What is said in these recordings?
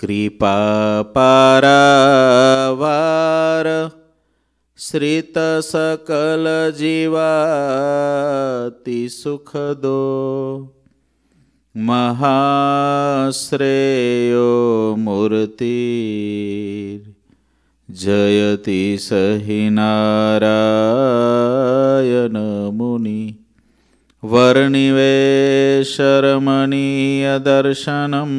कृपापारवार श्रितसकलजीवातिसुखदो महाश्रेयो मूर्तिर् जयति हि नारायणमुनि वर्णिवेशरमणीयदर्शनम्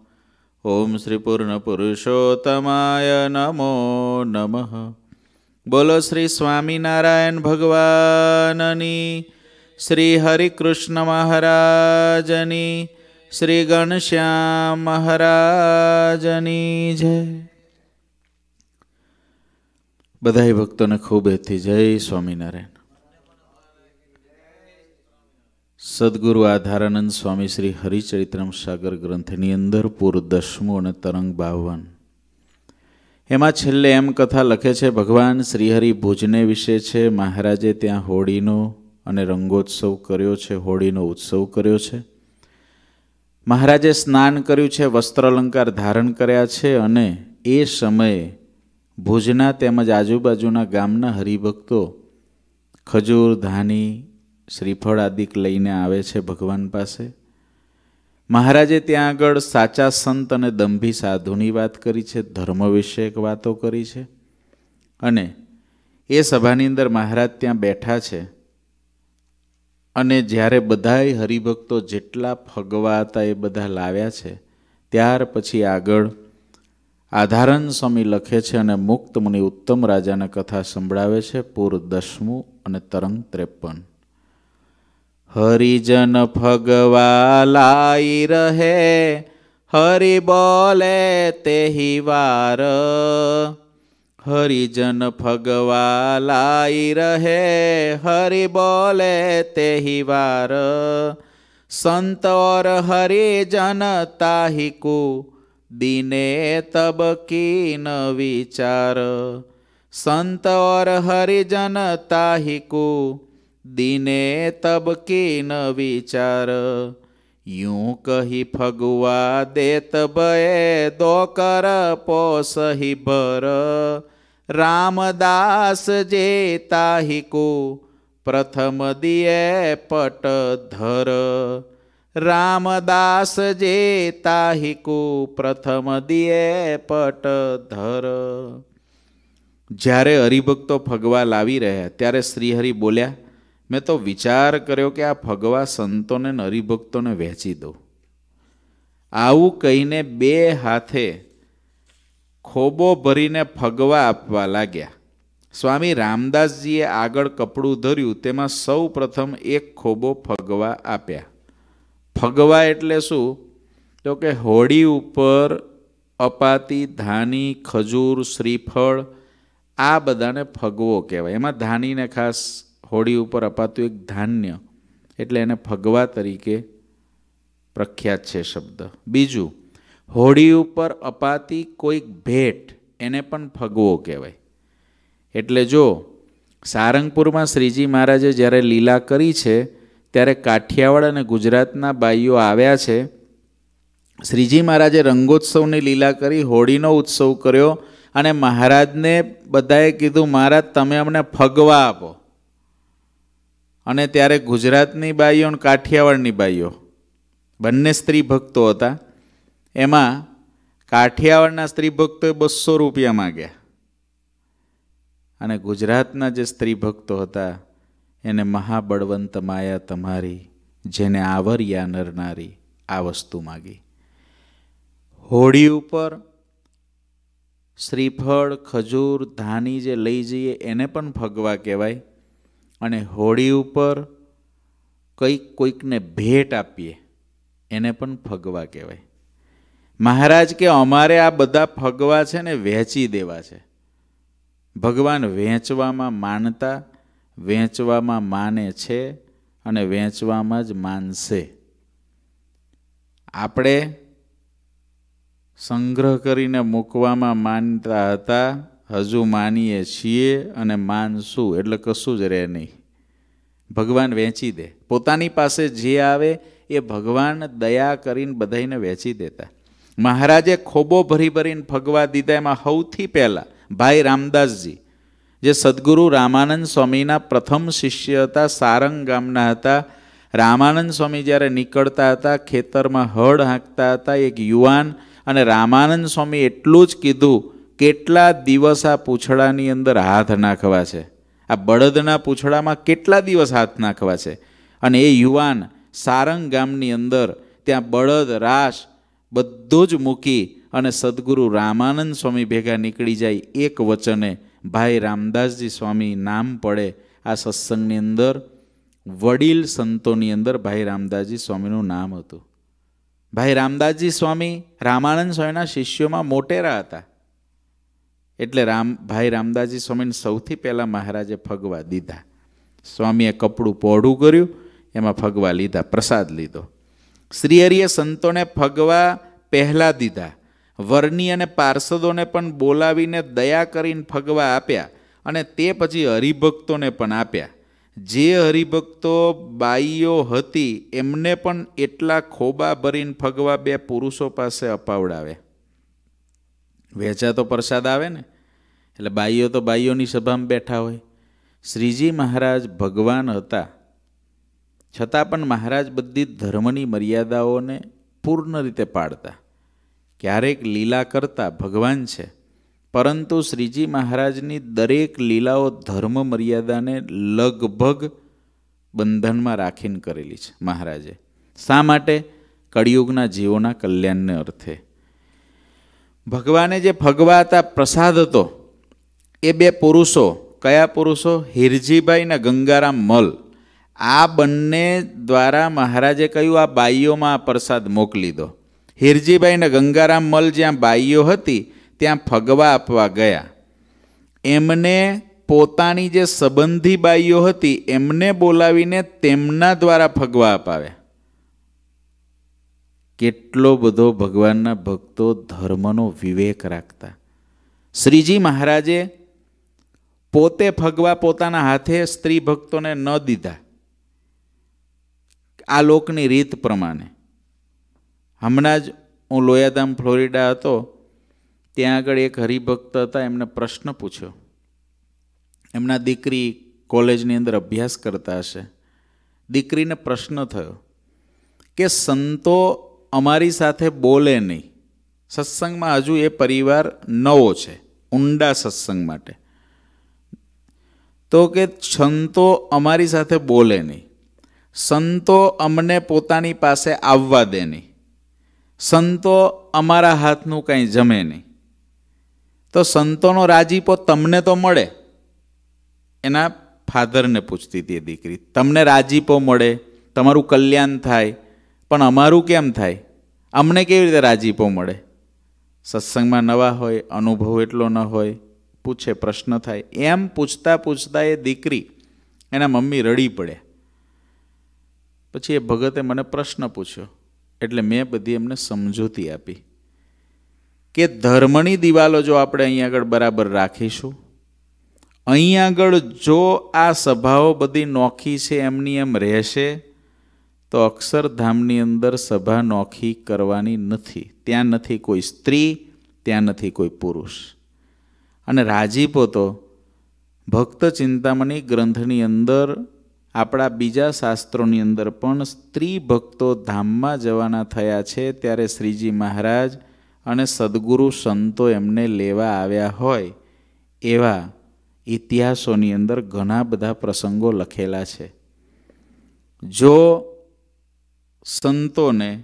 ઓમ શ્રી પૂર્ણ પુરુષોત્તમાય નમો નમઃ બોલો શ્રી સ્વામિનારાયણ ભગવાનની શ્રી હરિકૃષ્ણ મહારાજની શ્રી ગણશ્યામ મહારાજની જય બધાય ભક્તોને ખૂબ એથી જય સ્વામિનારાયણ સદગુરુ આધારાનંદ સ્વામી શ્રી હરિચરિત્રમ સાગર ગ્રંથની અંદર પૂર દસમું અને તરંગ બાવન એમાં છેલ્લે એમ કથા લખે છે ભગવાન શ્રીહરિ ભુજને વિશે છે મહારાજે ત્યાં હોળીનો અને રંગોત્સવ કર્યો છે હોળીનો ઉત્સવ કર્યો છે મહારાજે સ્નાન કર્યું છે વસ્ત્ર અલંકાર ધારણ કર્યા છે અને એ સમયે ભુજના તેમજ આજુબાજુના ગામના હરિભક્તો ખજૂર ધાની શ્રીફળ આદિક લઈને આવે છે ભગવાન પાસે મહારાજે ત્યાં આગળ સાચા સંત અને દંભી સાધુની વાત કરી છે ધર્મ વિષયક વાતો કરી છે અને એ સભાની અંદર મહારાજ ત્યાં બેઠા છે અને જ્યારે બધાએ હરિભક્તો જેટલા ફગવા હતા એ બધા લાવ્યા છે ત્યાર પછી આગળ આધારન સ્વામી લખે છે અને મુક્ત મુનિ ઉત્તમ રાજાના કથા સંભળાવે છે પૂર દસમું અને તરંગ ત્રેપન હરિજન ફગવા લાઈ રહે હરિ બોલે તે વાર હરિજન ફગવા લાઈ રહે હરિ બોલે તે વાર સંત ઓર હરિજન તાહિકુ દિને તબ કીન વિચાર સંત ઓર હરિજન તાહિકુ દિને તબકી ન વિચાર यूं कही फगुआ देत बए दो कर पो सही बर रामदास जे ताहि को प्रथम दिए पट धर रामदास जे ताहि को प्रथम दिए पट ધર જ્યારે હરિભક્તો ફગવા લાવી રહ્યા ત્યારે શ્રીહરિ બોલ્યા મેં તો વિચાર કર્યો કે આ ફગવા સંતોને નરિભક્તોને વહેંચી દો આવું કહીને બે હાથે ખોબો ભરીને ફગવા આપવા લાગ્યા સ્વામી રામદાસજીએ આગળ કપડું ધર્યું તેમાં સૌ પ્રથમ એક ખોબો ફગવા આપ્યા ફગવા એટલે શું તો કે હોડી ઉપર અપાતી ધાની ખજૂર શ્રીફળ આ બધાને ફગવો કહેવાય એમાં ધાનીને ખાસ હોળી ઉપર અપાતું એક ધાન્ય એટલે એને ફગવા તરીકે પ્રખ્યાત છે શબ્દ બીજું હોળી ઉપર અપાતી કોઈક ભેટ એને પણ ફગવો કહેવાય એટલે જો સારંગપુરમાં શ્રીજી મહારાજે જ્યારે લીલા કરી છે ત્યારે કાઠિયાવાડ અને ગુજરાતના બાઈઓ આવ્યા છે શ્રીજી મહારાજે રંગોત્સવની લીલા કરી હોળીનો ઉત્સવ કર્યો અને મહારાજને બધાએ કીધું મહારાજ તમે અમને ફગવા આપો અને ત્યારે ગુજરાતની બાઈઓ અને કાઠિયાવાડની બાઈઓ બંને સ્ત્રી ભક્તો હતા એમાં કાઠિયાવાડના સ્ત્રી ભક્તોએ બસો રૂપિયા માગ્યા અને ગુજરાતના જે સ્ત્રી ભક્તો હતા એને મહાબળવંત માયા તમારી જેને આવરિયા નરનારી આ વસ્તુ માગી હોળી ઉપર શ્રીફળ ખજૂર ધાની જે લઈ જઈએ એને પણ ફગવા કહેવાય અને હોળી ઉપર કંઈક કોઈકને ભેટ આપીએ એને પણ ફગવા કહેવાય મહારાજ કે અમારે આ બધા ફગવા છે ને વહેંચી દેવા છે ભગવાન વહેંચવામાં માનતા વહેંચવામાં માને છે અને વહેંચવામાં જ માનશે આપણે સંગ્રહ કરીને મૂકવામાં માનતા હતા હજુ માનીએ છીએ અને માનશું એટલે કશું જ રહે નહીં ભગવાન વેચી દે પોતાની પાસે જે આવે એ ભગવાન દયા કરીને બધાને વેચી દેતા મહારાજે ખોબો ભરી ભરીને ભગવા દીધા એમાં સૌથી પહેલાં ભાઈ રામદાસજી જે સદગુરુ રામાનંદ સ્વામીના પ્રથમ શિષ્ય હતા સારંગ ગામના હતા રામાનંદ સ્વામી જ્યારે નીકળતા હતા ખેતરમાં હળ હાંકતા હતા એક યુવાન અને રામાનંદ સ્વામી એટલું જ કીધું કેટલા દિવસ આ પૂંછડાની અંદર હાથ નાખવા છે આ બળદના પૂછડામાં કેટલા દિવસ હાથ નાખવા છે અને એ યુવાન સારંગ ગામની અંદર ત્યાં બળદ રાસ બધો જ મૂકી અને સદગુરુ રામાનંદ સ્વામી ભેગા નીકળી જાય એક વચને ભાઈ રામદાસજી સ્વામી નામ પડે આ સત્સંગની અંદર વડીલ સંતોની અંદર ભાઈ રામદાસજી સ્વામીનું નામ હતું ભાઈ રામદાસજી સ્વામી રામાનંદ સ્વામીના શિષ્યોમાં મોટેરા હતા એટલે રામ ભાઈ રામદાસજી સ્વામીને સૌથી પહેલાં મહારાજે ફગવા દીધા સ્વામીએ કપડું પહોળું કર્યું એમાં ફગવા લીધા પ્રસાદ લીધો શ્રીહરિએ સંતોને ફગવા પહેલાં દીધા વર્ણી અને પાર્ષદોને પણ બોલાવીને દયા કરીને ફગવા આપ્યા અને તે પછી હરિભક્તોને પણ આપ્યા જે હરિભક્તો બાઈઓ હતી એમને પણ એટલા ખોબા ભરીને ફગવા બે પુરુષો પાસે અપાવડાવ્યા વહેંચા તો પ્રસાદ આવે ને એટલે બાઈઓ તો બાઈઓની સભામાં બેઠા હોય શ્રીજી મહારાજ ભગવાન હતા છતાં પણ મહારાજ બધી ધર્મની મર્યાદાઓને પૂર્ણ રીતે પાડતા ક્યારેક લીલા કરતા ભગવાન છે પરંતુ શ્રીજી મહારાજની દરેક લીલાઓ ધર્મ મર્યાદાને લગભગ બંધનમાં રાખીને કરેલી છે મહારાજે શા માટે કળિયુગના જીવોના કલ્યાણને અર્થે ભગવાને જે ફગવાતા પ્રસાદ હતો એ બે પુરુષો કયા પુરુષો હિરજીભાઈ ને ગંગારામ મલ આ બંને દ્વારા મહારાજે કહ્યું આ બાઈઓમાં આ પ્રસાદ મોકલી દો હિરજીભાઈ ને ગંગારામ મલ જ્યાં બાઈઓ હતી ત્યાં ફગવા આપવા ગયા એમને પોતાની જે સંબંધી બાઈઓ હતી એમને બોલાવીને તેમના દ્વારા ફગવા અપાવ્યા કેટલો બધો ભગવાનના ભક્તો ધર્મનો વિવેક રાખતા શ્રીજી મહારાજે પોતે ફગવા પોતાના હાથે સ્ત્રી ભક્તોને ન દીધા આ લોકની રીત પ્રમાણે હમણાં જ હું લોયાધામ ફ્લોરિડા હતો ત્યાં આગળ એક હરિભક્ત હતા એમને પ્રશ્ન પૂછ્યો એમના દીકરી કોલેજની અંદર અભ્યાસ કરતા હશે દીકરીને પ્રશ્ન થયો કે સંતો અમારી સાથે બોલે નહીં સત્સંગમાં હજુ એ પરિવાર નવો છે ઊંડા સત્સંગ માટે તો કે સંતો અમારી સાથે બોલે નહીં સંતો અમને પોતાની પાસે આવવા દે નહીં સંતો અમારા હાથનું કંઈ જમે નહીં તો સંતોનો રાજીપો તમને તો મળે એના ફાધરને પૂછતી હતી એ દીકરી તમને રાજીપો મળે તમારું કલ્યાણ થાય પણ અમારું કેમ થાય અમને કેવી રીતે રાજીપો મળે સત્સંગમાં નવા હોય અનુભવ એટલો ન હોય પૂછે પ્રશ્ન થાય એમ પૂછતા પૂછતા એ દીકરી એના મમ્મી રડી પડે પછી એ ભગતે મને પ્રશ્ન પૂછ્યો એટલે મેં બધી એમને સમજૂતી આપી કે ધર્મની દિવાલો જો આપણે અહીં આગળ બરાબર રાખીશું અહીં આગળ જો આ સભાઓ બધી નોખી છે એમની એમ રહેશે તો અક્ષરધામની અંદર સભા નોખી કરવાની નથી ત્યાં નથી કોઈ સ્ત્રી ત્યાં નથી કોઈ પુરુષ અને રાજીપો તો ભક્ત ચિંતામણી ગ્રંથની અંદર આપણા બીજા શાસ્ત્રોની અંદર પણ સ્ત્રી ભક્તો ધામમાં જવાના થયા છે ત્યારે શ્રીજી મહારાજ અને સદગુરુ સંતો એમને લેવા આવ્યા હોય એવા ઇતિહાસોની અંદર ઘણા બધા પ્રસંગો લખેલા છે જો સંતોને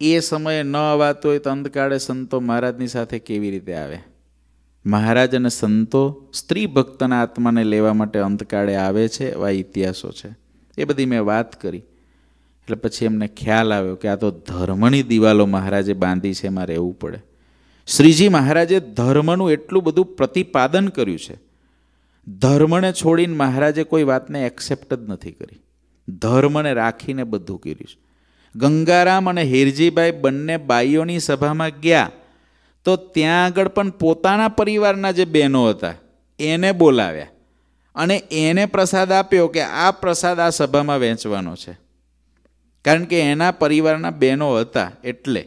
એ સમયે ન અવાતું હોય તો અંતકાળે સંતો મહારાજની સાથે કેવી રીતે આવે મહારાજ અને સંતો સ્ત્રી ભક્તના આત્માને લેવા માટે અંતકાળે આવે છે એવા ઇતિહાસો છે એ બધી મેં વાત કરી એટલે પછી એમને ખ્યાલ આવ્યો કે આ તો ધર્મની દિવાલો મહારાજે બાંધી છે એમાં રહેવું પડે શ્રીજી મહારાજે ધર્મનું એટલું બધું પ્રતિપાદન કર્યું છે ધર્મને છોડીને મહારાજે કોઈ વાતને એક્સેપ્ટ જ નથી કરી ધર્મને રાખીને બધું કર્યું છે ગંગારામ અને હિરજીભાઈ બંને બાઈઓની સભામાં ગયા તો ત્યાં આગળ પણ પોતાના પરિવારના જે બહેનો હતા એને બોલાવ્યા અને એને પ્રસાદ આપ્યો કે આ પ્રસાદ આ સભામાં વહેંચવાનો છે કારણ કે એના પરિવારના બહેનો હતા એટલે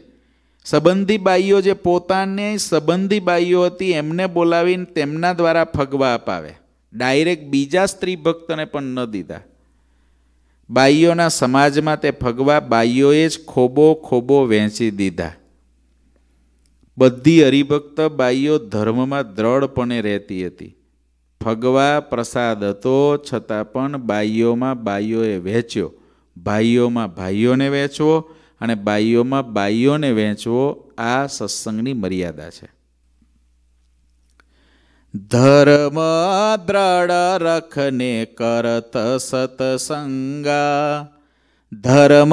સંબંધી બાઈઓ જે પોતાને સંબંધી બાઈઓ હતી એમને બોલાવીને તેમના દ્વારા ફગવા અપાવે ડાયરેક્ટ બીજા સ્ત્રી ભક્તને પણ ન દીધા બાઈઓના સમાજમાં તે ફગવા બાઈઓએ જ ખોબો ખોબો વહેંચી દીધા બધી હરિભક્ત બાઈઓ ધર્મમાં દ્રઢપણે રહેતી હતી ફગવા પ્રસાદ હતો છતાં પણ બાઈઓમાં બાઈઓએ વહેંચ્યો ભાઈઓમાં ભાઈઓને વહેંચવો અને બાઈઓમાં બાઈઓને વહેંચવો આ સત્સંગની મર્યાદા છે ધર્મ દ્રઢ રખને કરત સતસંગા ધર્મ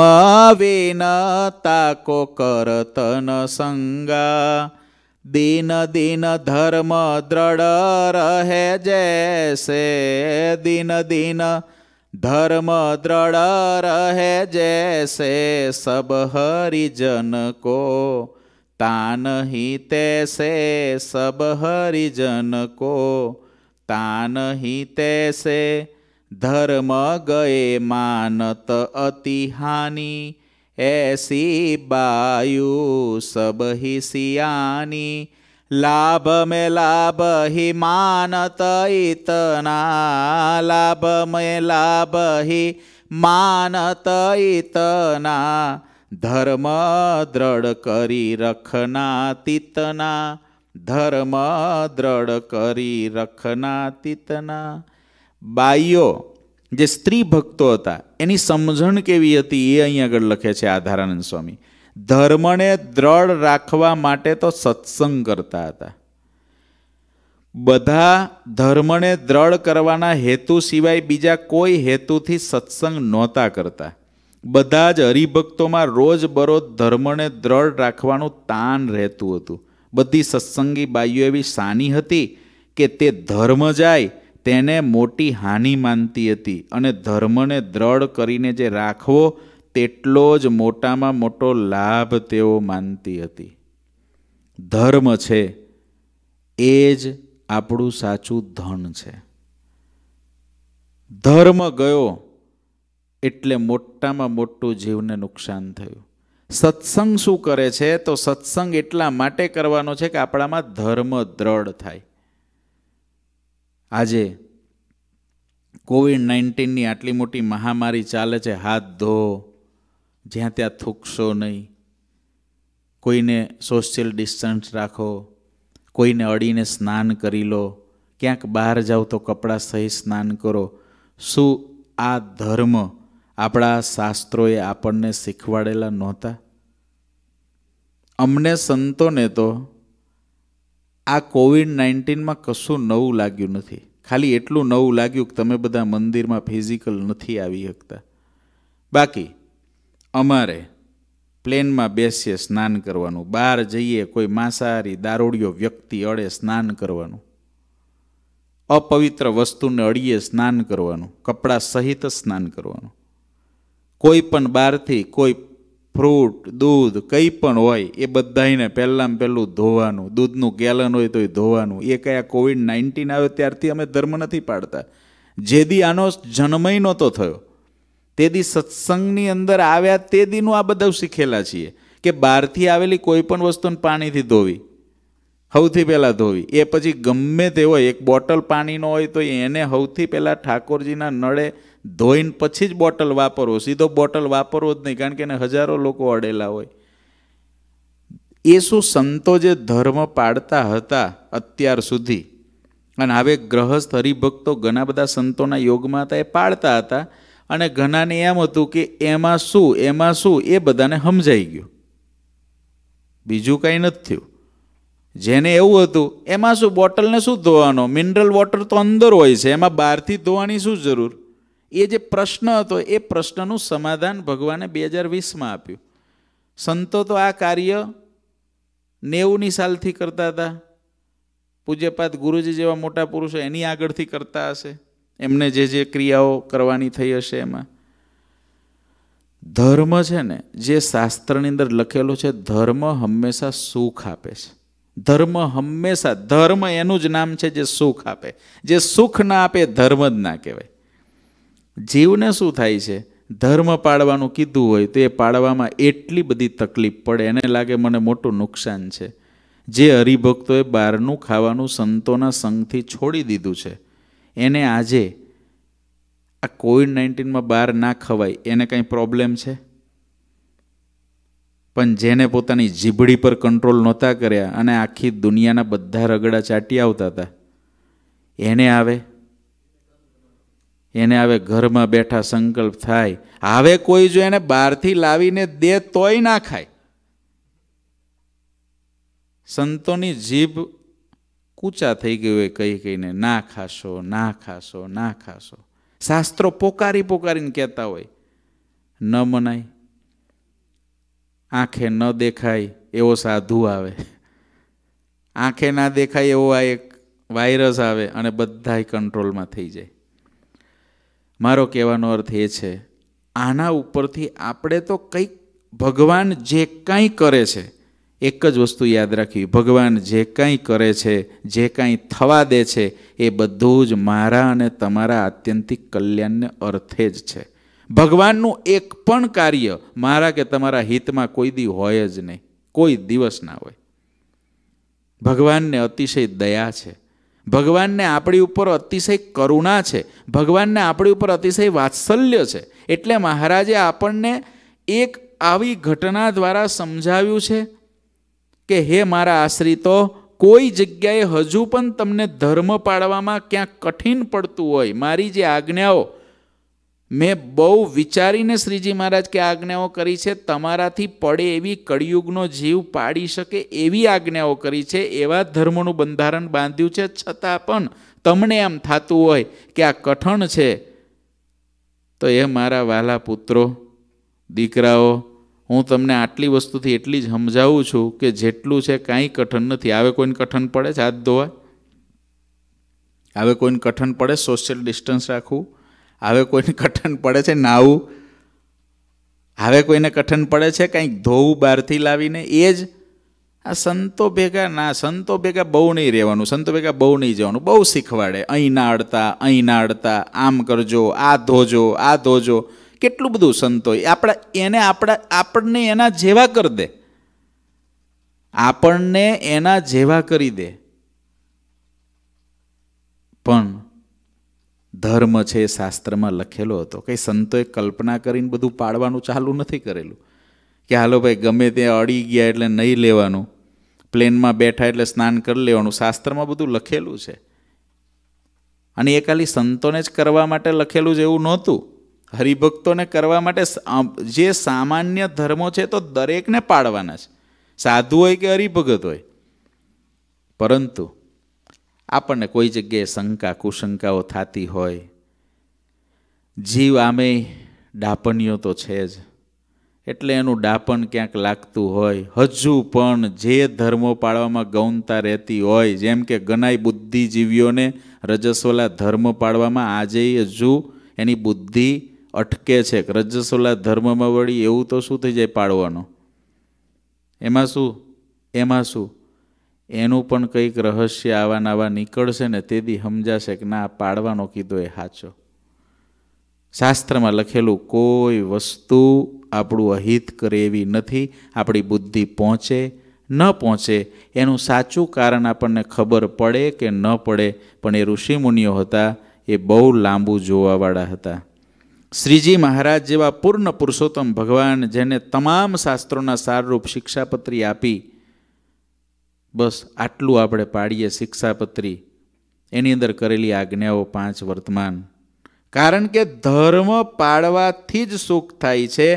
વિના તાકો કરત ન સંગા દિન દિન ધર્મ દ્રઢ રહે જૈસે દિન દિન धर्म दृढ़ रहे जैसे सब हरिजन को तान ही तैसे सब हरिजन को तान ही तैसे धर्म गए मानत अति हानि ऐसी वायु सब ही सियानी लाभ में लाभ ही मानत इतना लाभ में लाभ ही मानत इतना ધર્મ દ્રઢ કરી રખના તીતના ધર્મ દ્રઢ કરી રખના તીતના બાઈઓ જે સ્ત્રી ભક્તો હતા એની સમજણ કેવી હતી એ અહીં આગળ લખે છે આધારાનંદ સ્વામી ધર્મને દ્રઢ રાખવા માટે તો સત્સંગ કરતા હતા બધા ધર્મને દ્રઢ કરવાના હેતુ સિવાય બીજા કોઈ હેતુથી સત્સંગ નહોતા કરતા બધા જ હરિભક્તોમાં રોજ બરોજ ધર્મને દ્રઢ રાખવાનું તાન રહેતું હતું બધી સત્સંગી બાઈઓ એવી સાની હતી કે તે ધર્મ જાય તેને મોટી હાનિ માનતી હતી અને ધર્મને દ્રઢ કરીને જે રાખવો તેટલો જ મોટામાં મોટો લાભ તેઓ માનતી હતી ધર્મ છે એ જ આપણું સાચું ધન છે ધર્મ ગયો એટલે મોટામાં મોટું જીવને નુકસાન થયું સત્સંગ શું કરે છે તો સત્સંગ એટલા માટે કરવાનો છે કે આપણામાં ધર્મ દ્રઢ થાય આજે કોવિડ નાઇન્ટીનની આટલી મોટી મહામારી ચાલે છે હાથ ધો જ્યાં ત્યાં થૂકશો નહીં કોઈને સોશિયલ ડિસ્ટન્સ રાખો કોઈને અડીને સ્નાન કરી લો ક્યાંક બહાર જાઓ તો કપડાં સહી સ્નાન કરો શું આ ધર્મ આપણા શાસ્ત્રોએ આપણને શીખવાડેલા નહોતા અમને સંતોને તો આ કોવિડ નાઇન્ટીનમાં કશું નવું લાગ્યું નથી ખાલી એટલું નવું લાગ્યું કે તમે બધા મંદિરમાં ફિઝિકલ નથી આવી શકતા બાકી અમારે પ્લેનમાં બેસીએ સ્નાન કરવાનું બહાર જઈએ કોઈ માંસાહારી દારૂડિયો વ્યક્તિ અડે સ્નાન કરવાનું અપવિત્ર વસ્તુને અડીએ સ્નાન કરવાનું કપડાં સહિત સ્નાન કરવાનું કોઈ પણ બહારથી કોઈ ફ્રૂટ દૂધ કંઈ પણ હોય એ બધાને પહેલાં પહેલું ધોવાનું દૂધનું ગેલન હોય તો એ ધોવાનું એ કયા કોવિડ નાઇન્ટીન આવ્યો ત્યારથી અમે ધર્મ નથી પાડતા જે દી આનો જન્મય નહોતો થયો તે દી સત્સંગની અંદર આવ્યા તે દીનું આ બધા શીખેલા છીએ કે બહારથી આવેલી કોઈ પણ વસ્તુને પાણીથી ધોવી સૌથી પહેલાં ધોવી એ પછી ગમે તે હોય એક બોટલ પાણીનો હોય તો એને સૌથી પહેલાં ઠાકોરજીના નળે ધોઈને પછી જ બોટલ વાપરવો સીધો બોટલ વાપરવો જ નહીં કારણ કે એને હજારો લોકો અડેલા હોય એ શું સંતો જે ધર્મ પાડતા હતા અત્યાર સુધી અને હવે ગ્રહસ્થ હરિભક્તો ઘણા બધા સંતોના યોગમાં હતા એ પાડતા હતા અને ઘણાને એમ હતું કે એમાં શું એમાં શું એ બધાને સમજાઈ ગયું બીજું કાંઈ નથી થયું જેને એવું હતું એમાં શું બોટલને શું ધોવાનો મિનરલ વોટર તો અંદર હોય છે એમાં બહારથી ધોવાની શું જરૂર એ જે પ્રશ્ન હતો એ પ્રશ્નનું સમાધાન ભગવાને બે હજાર વીસમાં આપ્યું સંતો તો આ કાર્ય નેવુંની સાલથી કરતા હતા પૂજ્યપાત ગુરુજી જેવા મોટા પુરુષો એની આગળથી કરતા હશે એમને જે જે ક્રિયાઓ કરવાની થઈ હશે એમાં ધર્મ છે ને જે શાસ્ત્રની અંદર લખેલું છે ધર્મ હંમેશા સુખ આપે છે ધર્મ હંમેશા ધર્મ એનું જ નામ છે જે સુખ આપે જે સુખ ના આપે ધર્મ જ ના કહેવાય જીવને શું થાય છે ધર્મ પાળવાનું કીધું હોય તો એ પાળવામાં એટલી બધી તકલીફ પડે એને લાગે મને મોટું નુકસાન છે જે હરિભક્તોએ બહારનું ખાવાનું સંતોના સંઘથી છોડી દીધું છે એને આજે આ કોવિડ નાઇન્ટીનમાં બહાર ના ખવાય એને કંઈ પ્રોબ્લેમ છે પણ જેને પોતાની જીભડી પર કંટ્રોલ નહોતા કર્યા અને આખી દુનિયાના બધા રગડા ચાટી આવતા હતા એને આવે એને હવે ઘરમાં બેઠા સંકલ્પ થાય હવે કોઈ જો એને બહારથી લાવીને દે તોય ના ખાય સંતોની જીભ કૂચા થઈ ગઈ હોય કહી કહીને ના ખાશો ના ખાશો ના ખાશો શાસ્ત્રો પોકારી પોકારીને કહેતા હોય ન મનાય આંખે ન દેખાય એવો સાધુ આવે આંખે ના દેખાય એવો આ એક વાયરસ આવે અને બધાય કંટ્રોલમાં થઈ જાય મારો કહેવાનો અર્થ એ છે આના ઉપરથી આપણે તો કંઈક ભગવાન જે કાંઈ કરે છે એક જ વસ્તુ યાદ રાખવી ભગવાન જે કાંઈ કરે છે જે કાંઈ થવા દે છે એ બધું જ મારા અને તમારા આત્યંતિક કલ્યાણને અર્થે જ છે ભગવાનનું એક પણ કાર્ય મારા કે તમારા હિતમાં કોઈ દી હોય જ નહીં કોઈ દિવસ ના હોય ભગવાનને અતિશય દયા છે ભગવાનને આપણી ઉપર અતિશય કરુણા છે ભગવાનને આપણી ઉપર અતિશય વાત્સલ્ય છે એટલે મહારાજે આપણને એક આવી ઘટના દ્વારા સમજાવ્યું છે કે હે મારા આશ્રિતો કોઈ જગ્યાએ હજુ પણ તમને ધર્મ પાળવામાં ક્યાંક કઠિન પડતું હોય મારી જે આજ્ઞાઓ મેં બહુ વિચારીને શ્રીજી મહારાજ કે આજ્ઞાઓ કરી છે તમારાથી પડે એવી કળિયુગનો જીવ પાડી શકે એવી આજ્ઞાઓ કરી છે એવા ધર્મનું બંધારણ બાંધ્યું છે છતાં પણ તમને આમ થતું હોય કે આ કઠણ છે તો એ મારા વાલા પુત્રો દીકરાઓ હું તમને આટલી વસ્તુથી એટલી જ સમજાવું છું કે જેટલું છે કાંઈ કઠણ નથી આવે કોઈને કઠણ પડે છે હાથ ધોવા આવે કોઈને કઠણ પડે સોશિયલ ડિસ્ટન્સ રાખવું હવે કોઈને કઠણ પડે છે નાવું હવે કોઈને કઠણ પડે છે કંઈક ધોવું બહારથી લાવીને એ જ આ સંતો ભેગા ના સંતો ભેગા બહુ નહીં રહેવાનું સંતો ભેગા બહુ નહીં જવાનું બહુ શીખવાડે અહીં ના અડતા અહીં ના અડતા આમ કરજો આ ધોજો આ ધોજો કેટલું બધું સંતો આપણા એને આપણા આપણને એના જેવા કરી દે આપણને એના જેવા કરી દે પણ ધર્મ છે એ શાસ્ત્રમાં લખેલો હતો કંઈ સંતોએ કલ્પના કરીને બધું પાડવાનું ચાલુ નથી કરેલું કે હાલો ભાઈ ગમે તે અડી ગયા એટલે નહીં લેવાનું પ્લેનમાં બેઠા એટલે સ્નાન કરી લેવાનું શાસ્ત્રમાં બધું લખેલું છે અને એ ખાલી સંતોને જ કરવા માટે લખેલું જ એવું નહોતું હરિભક્તોને કરવા માટે જે સામાન્ય ધર્મો છે તો દરેકને પાળવાના છે સાધુ હોય કે હરિભગત હોય પરંતુ આપણને કોઈ જગ્યાએ શંકા કુશંકાઓ થતી હોય જીવ આમે ડાપણિયો તો છે જ એટલે એનું ડાપણ ક્યાંક લાગતું હોય હજુ પણ જે ધર્મો પાળવામાં ગૌનતા રહેતી હોય જેમ કે ગણાય બુદ્ધિજીવીઓને રજસોલા ધર્મ પાળવામાં આજે હજુ એની બુદ્ધિ અટકે છે રજસોલા ધર્મમાં વળી એવું તો શું થઈ જાય પાળવાનું એમાં શું એમાં શું એનું પણ કંઈક રહસ્ય આવા નાવા નીકળશે ને તેથી સમજાશે કે ના પાડવાનો કીધો એ સાચો શાસ્ત્રમાં લખેલું કોઈ વસ્તુ આપણું અહિત કરે એવી નથી આપણી બુદ્ધિ પહોંચે ન પહોંચે એનું સાચું કારણ આપણને ખબર પડે કે ન પડે પણ એ ઋષિમુનિઓ હતા એ બહુ લાંબુ જોવાવાળા હતા શ્રીજી મહારાજ જેવા પૂર્ણ પુરુષોત્તમ ભગવાન જેને તમામ શાસ્ત્રોના સારરૂપ શિક્ષાપત્રી આપી બસ આટલું આપણે પાડીએ શિક્ષાપત્રી એની અંદર કરેલી આજ્ઞાઓ પાંચ વર્તમાન કારણ કે ધર્મ પાળવાથી જ સુખ થાય છે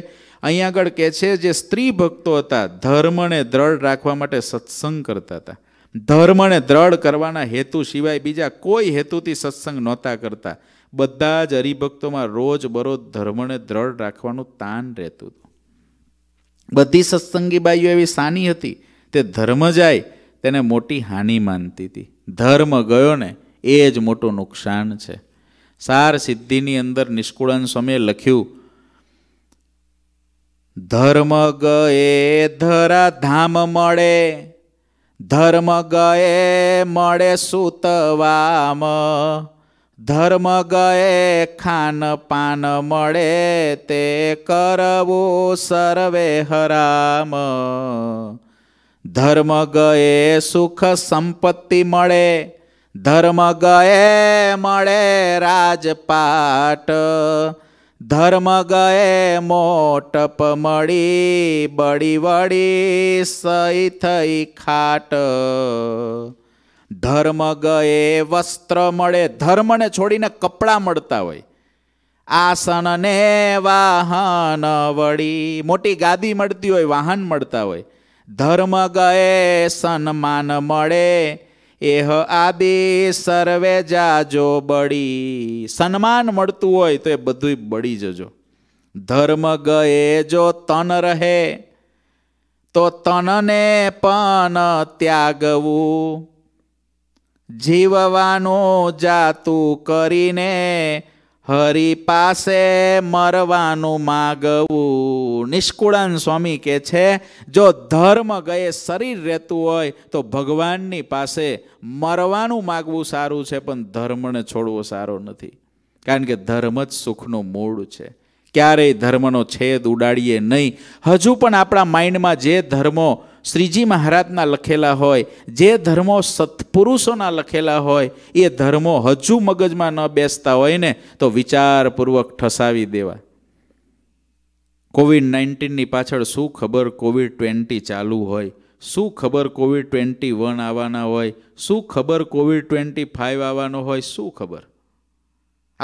અહીં આગળ કહે છે જે સ્ત્રી ભક્તો હતા ધર્મને દ્રઢ રાખવા માટે સત્સંગ કરતા હતા ધર્મને દ્રઢ કરવાના હેતુ સિવાય બીજા કોઈ હેતુથી સત્સંગ નહોતા કરતા બધા જ હરિભક્તોમાં રોજ બરોજ ધર્મને દ્રઢ રાખવાનું તાન રહેતું હતું બધી સત્સંગી બાઈઓ એવી સાની હતી તે ધર્મ જાય તેને મોટી હાનિ માનતી હતી ધર્મ ગયો ને એ જ મોટું નુકસાન છે સાર સિદ્ધિની અંદર નિષ્કુળાન સ્વામીએ લખ્યું ધર્મ ગયે ધરા ધામ મળે ધર્મ ગયે મળે સુતવામ ધર્મ ગયે ખાન પાન મળે તે કરવું સર્વે હરામ ધર્મ ગયે સુખ સંપત્તિ મળે ધર્મ ગયે મળે રાજપાટ ધર્મ ગયે મોટપ મળી બળી વળી સહી થઈ ખાટ ધર્મ ગયે વસ્ત્ર મળે ધર્મને છોડીને કપડાં મળતા હોય આસન ને વાહન વળી મોટી ગાદી મળતી હોય વાહન મળતા હોય ધર્મ ગયે સન્માન મળે એહ આબી સર્વે જાજો બળી સન્માન મળતું હોય તો એ બધું બળી જજો ધર્મ ગયે જો તન રહે તો તનને પણ ત્યાગવું જીવવાનું જાતું કરીને હરી પાસે મરવાનું માગવું હતું નિષ્કુળાન સ્વામી કહે છે જો ધર્મ ગયે શરીર રહેતું હોય તો ભગવાનની પાસે મરવાનું માગવું સારું છે પણ ધર્મને છોડવો સારો નથી કારણ કે ધર્મ જ સુખનું મૂળ છે ક્યારેય ધર્મનો છેદ ઉડાડીએ નહીં હજુ પણ આપણા માઇન્ડમાં જે ધર્મો શ્રીજી મહારાજના લખેલા હોય જે ધર્મો સત્પુરુષોના લખેલા હોય એ ધર્મો હજુ મગજમાં ન બેસતા હોય ને તો વિચારપૂર્વક ઠસાવી દેવા કોવિડ નાઇન્ટીનની પાછળ શું ખબર કોવિડ ટ્વેન્ટી ચાલુ હોય શું ખબર કોવિડ ટ્વેન્ટી વન આવવાના હોય શું ખબર કોવિડ ટ્વેન્ટી ફાઇવ આવવાનો હોય શું ખબર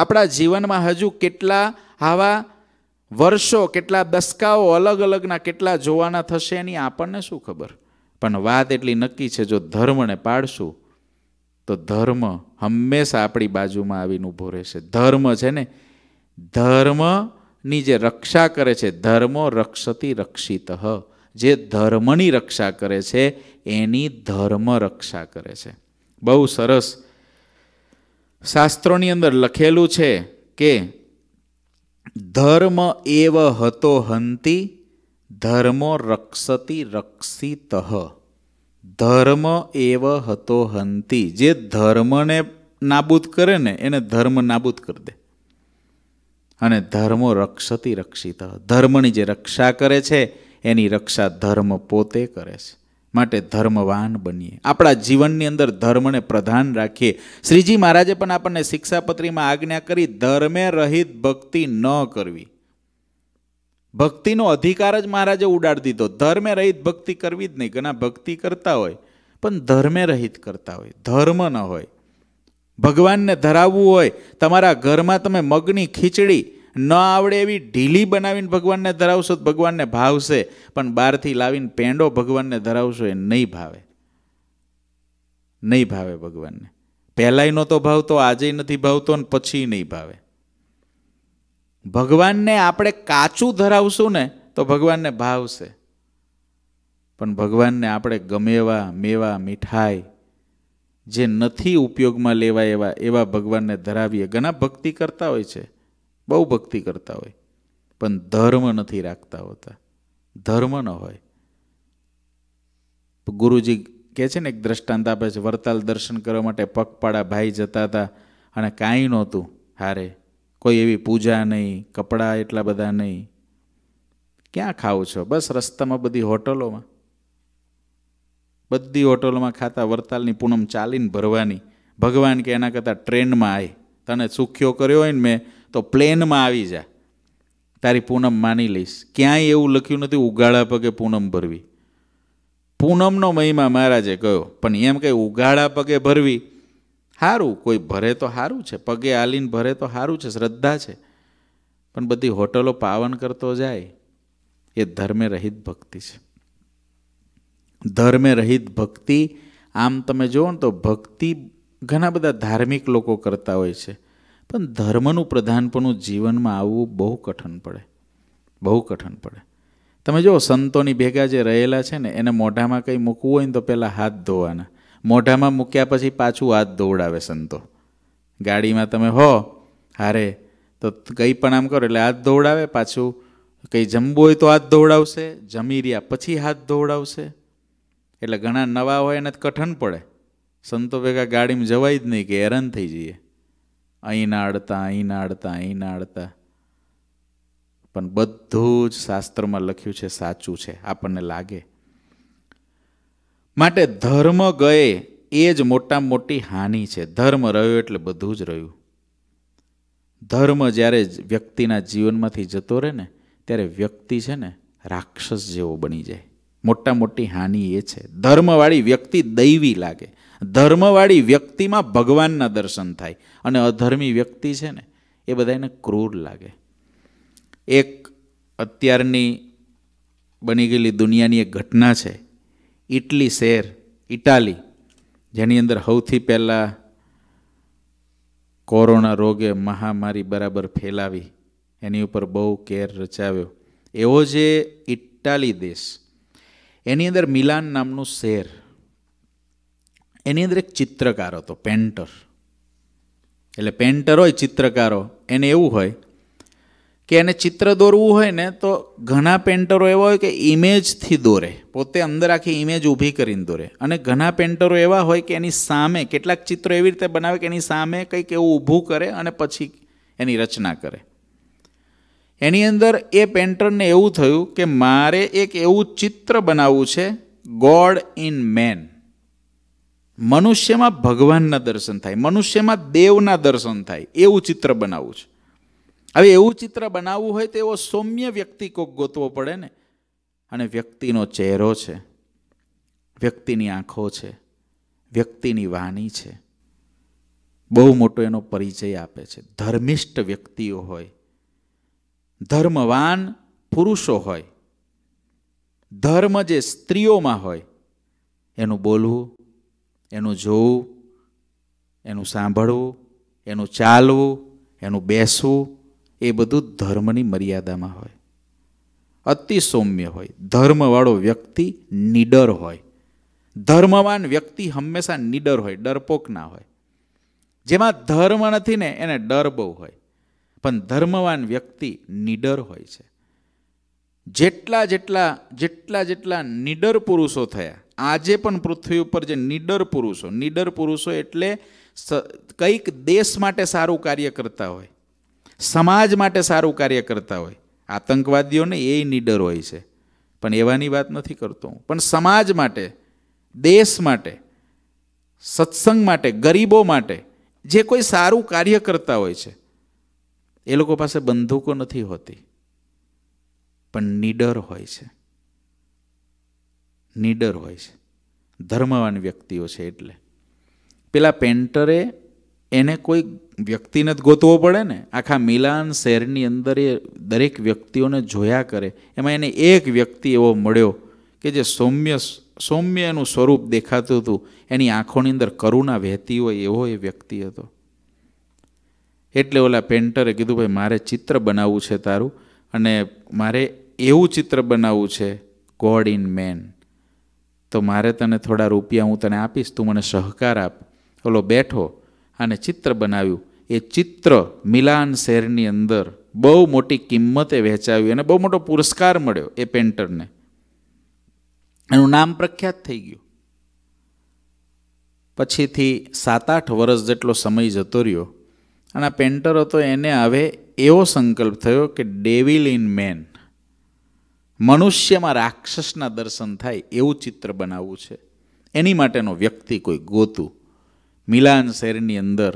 આપણા જીવનમાં હજુ કેટલા આવા વર્ષો કેટલા દસકાઓ અલગ અલગના કેટલા જોવાના થશે એની આપણને શું ખબર પણ વાત એટલી નક્કી છે જો ધર્મને પાડશું તો ધર્મ હંમેશા આપણી બાજુમાં આવીને ઊભો રહેશે ધર્મ છે ને ધર્મ ની જે રક્ષા કરે છે ધર્મો રક્ષતી રક્ષિત જે ધર્મની રક્ષા કરે છે એની ધર્મ રક્ષા કરે છે બહુ સરસ શાસ્ત્રોની અંદર લખેલું છે કે ધર્મ એવ હતો હંતી ધર્મો રક્ષતી રક્ષિત ધર્મ એવ હતો હંતી જે ધર્મને નાબૂદ કરે ને એને ધર્મ નાબૂદ કરી દે અને ધર્મો રક્ષતી રક્ષિત ધર્મની જે રક્ષા કરે છે એની રક્ષા ધર્મ પોતે કરે છે માટે ધર્મવાન બનીએ આપણા જીવનની અંદર ધર્મને પ્રધાન રાખીએ શ્રીજી મહારાજે પણ આપણને શિક્ષાપત્રીમાં આજ્ઞા કરી ધર્મે રહિત ભક્તિ ન કરવી ભક્તિનો અધિકાર જ મહારાજે ઉડાડી દીધો ધર્મે રહિત ભક્તિ કરવી જ નહીં ઘણા ભક્તિ કરતા હોય પણ ધર્મે રહિત કરતા હોય ધર્મ ન હોય ભગવાનને ધરાવવું હોય તમારા ઘરમાં તમે મગની ખીચડી ન આવડે એવી ઢીલી બનાવીને ભગવાનને ધરાવશો તો ભગવાનને ભાવશે પણ બહારથી લાવીને પેંડો ભગવાનને ધરાવશો એ નહીં ભાવે નહીં ભાવે ભગવાનને પહેલાંય નહોતો ભાવતો આજે નથી ભાવતો ને પછી નહીં ભાવે ભગવાનને આપણે કાચું ધરાવશું ને તો ભગવાનને ભાવશે પણ ભગવાનને આપણે ગમેવા મેવા મીઠાઈ જે નથી ઉપયોગમાં લેવાય એવા એવા ભગવાનને ધરાવીએ ઘણા ભક્તિ કરતા હોય છે બહુ ભક્તિ કરતા હોય પણ ધર્મ નથી રાખતા હોતા ધર્મ ન હોય ગુરુજી કહે છે ને એક દ્રષ્ટાંત આપે છે વરતાલ દર્શન કરવા માટે પગપાળા ભાઈ જતા હતા અને કાંઈ નહોતું હારે કોઈ એવી પૂજા નહીં કપડાં એટલા બધા નહીં ક્યાં ખાવ છો બસ રસ્તામાં બધી હોટલોમાં બધી હોટલોમાં ખાતા વરતાલની પૂનમ ચાલીને ભરવાની ભગવાન કે એના કરતાં ટ્રેનમાં આવે તને સુખ્યો કર્યો હોય ને મેં તો પ્લેનમાં આવી જા તારી પૂનમ માની લઈશ ક્યાંય એવું લખ્યું નથી ઉગાડા પગે પૂનમ ભરવી પૂનમનો મહિમા મહારાજે કહ્યો પણ એમ કંઈ ઉગાડા પગે ભરવી સારું કોઈ ભરે તો સારું છે પગે આલીને ભરે તો સારું છે શ્રદ્ધા છે પણ બધી હોટલો પાવન કરતો જાય એ ધર્મે રહિત ભક્તિ છે ધર્મે રહિત ભક્તિ આમ તમે જુઓ ને તો ભક્તિ ઘણા બધા ધાર્મિક લોકો કરતા હોય છે પણ ધર્મનું પ્રધાનપણું જીવનમાં આવવું બહુ કઠણ પડે બહુ કઠણ પડે તમે જુઓ સંતોની ભેગા જે રહેલા છે ને એને મોઢામાં કંઈ મૂકવું હોય ને તો પહેલાં હાથ ધોવાના મોઢામાં મૂક્યા પછી પાછું હાથ ધોવડાવે સંતો ગાડીમાં તમે હો હારે તો કંઈ પણ આમ કરો એટલે હાથ ધોવડાવે પાછું કંઈ જમવું હોય તો હાથ ધોવડાવશે જમી રહ્યા પછી હાથ ધોવડાવશે એટલે ઘણા નવા હોય એને કઠણ પડે સંતો ભેગા ગાડીમાં જવાય જ નહીં કે હેરાન થઈ જઈએ અહીં નાડતા અહીં નાડતા અહીં નાડતા પણ બધું જ શાસ્ત્રમાં લખ્યું છે સાચું છે આપણને લાગે માટે ધર્મ ગયે એ જ મોટા મોટી હાનિ છે ધર્મ રહ્યો એટલે બધું જ રહ્યું ધર્મ જ્યારે વ્યક્તિના જીવનમાંથી જતો રહે ને ત્યારે વ્યક્તિ છે ને રાક્ષસ જેવો બની જાય મોટા મોટી હાનિ એ છે ધર્મવાળી વ્યક્તિ દૈવી લાગે ધર્મવાળી વ્યક્તિમાં ભગવાનના દર્શન થાય અને અધર્મી વ્યક્તિ છે ને એ બધાને ક્રૂર લાગે એક અત્યારની બની ગયેલી દુનિયાની એક ઘટના છે ઇટલી શહેર ઇટાલી જેની અંદર સૌથી પહેલાં કોરોના રોગે મહામારી બરાબર ફેલાવી એની ઉપર બહુ કેર રચાવ્યો એવો જે ઇટાલી દેશ એની અંદર મિલાન નામનું શેર એની અંદર એક ચિત્રકાર હતો પેન્ટર એટલે પેન્ટર હોય ચિત્રકારો એને એવું હોય કે એને ચિત્ર દોરવું હોય ને તો ઘણા પેન્ટરો એવા હોય કે ઇમેજથી દોરે પોતે અંદર આખી ઇમેજ ઊભી કરીને દોરે અને ઘણા પેન્ટરો એવા હોય કે એની સામે કેટલાક ચિત્રો એવી રીતે બનાવે કે એની સામે કંઈક એવું ઊભું કરે અને પછી એની રચના કરે એની અંદર એ પેન્ટરને એવું થયું કે મારે એક એવું ચિત્ર બનાવવું છે ગોડ ઇન મેન મનુષ્યમાં ભગવાનના દર્શન થાય મનુષ્યમાં દેવના દર્શન થાય એવું ચિત્ર બનાવવું છે હવે એવું ચિત્ર બનાવવું હોય તો એવો સૌમ્ય વ્યક્તિ કોક ગોતવો પડે ને અને વ્યક્તિનો ચહેરો છે વ્યક્તિની આંખો છે વ્યક્તિની વાણી છે બહુ મોટો એનો પરિચય આપે છે ધર્મિષ્ઠ વ્યક્તિઓ હોય ધર્મવાન પુરુષો હોય ધર્મ જે સ્ત્રીઓમાં હોય એનું બોલવું એનું જોવું એનું સાંભળવું એનું ચાલવું એનું બેસવું એ બધું ધર્મની મર્યાદામાં હોય અતિ સૌમ્ય હોય ધર્મવાળો વ્યક્તિ નિડર હોય ધર્મવાન વ્યક્તિ હંમેશા નિડર હોય ડરપોક ના હોય જેમાં ધર્મ નથી ને એને ડર બહુ હોય પણ ધર્મવાન વ્યક્તિ નિડર હોય છે જેટલા જેટલા જેટલા જેટલા નિડર પુરુષો થયા આજે પણ પૃથ્વી ઉપર જે નિડર પુરુષો નિડર પુરુષો એટલે કંઈક દેશ માટે સારું કાર્ય કરતા હોય સમાજ માટે સારું કાર્ય કરતા હોય આતંકવાદીઓને એ નિડર હોય છે પણ એવાની વાત નથી કરતો હું પણ સમાજ માટે દેશ માટે સત્સંગ માટે ગરીબો માટે જે કોઈ સારું કાર્ય કરતા હોય છે એ લોકો પાસે બંદૂકો નથી હોતી પણ નીડર હોય છે નીડર હોય છે ધર્મવાન વ્યક્તિઓ છે એટલે પેલા પેન્ટરે એને કોઈ વ્યક્તિને જ ગોતવો પડે ને આખા મિલાન શહેરની અંદર એ દરેક વ્યક્તિઓને જોયા કરે એમાં એને એક વ્યક્તિ એવો મળ્યો કે જે સૌમ્ય સૌમ્ય એનું સ્વરૂપ દેખાતું હતું એની આંખોની અંદર કરુણા વહેતી હોય એવો એ વ્યક્તિ હતો એટલે ઓલા પેન્ટરે કીધું ભાઈ મારે ચિત્ર બનાવવું છે તારું અને મારે એવું ચિત્ર બનાવવું છે ગોડ ઇન મેન તો મારે તને થોડા રૂપિયા હું તને આપીશ તું મને સહકાર આપ ઓલો બેઠો અને ચિત્ર બનાવ્યું એ ચિત્ર મિલાન શહેરની અંદર બહુ મોટી કિંમતે વહેંચાવ્યું અને બહુ મોટો પુરસ્કાર મળ્યો એ પેન્ટરને એનું નામ પ્રખ્યાત થઈ ગયું પછીથી સાત આઠ વર્ષ જેટલો સમય જતો રહ્યો અને આ પેન્ટર હતો એને આવે એવો સંકલ્પ થયો કે ડેવિલ ઇન મેન મનુષ્યમાં રાક્ષસના દર્શન થાય એવું ચિત્ર બનાવવું છે એની માટેનો વ્યક્તિ કોઈ ગોતું મિલાન શહેરની અંદર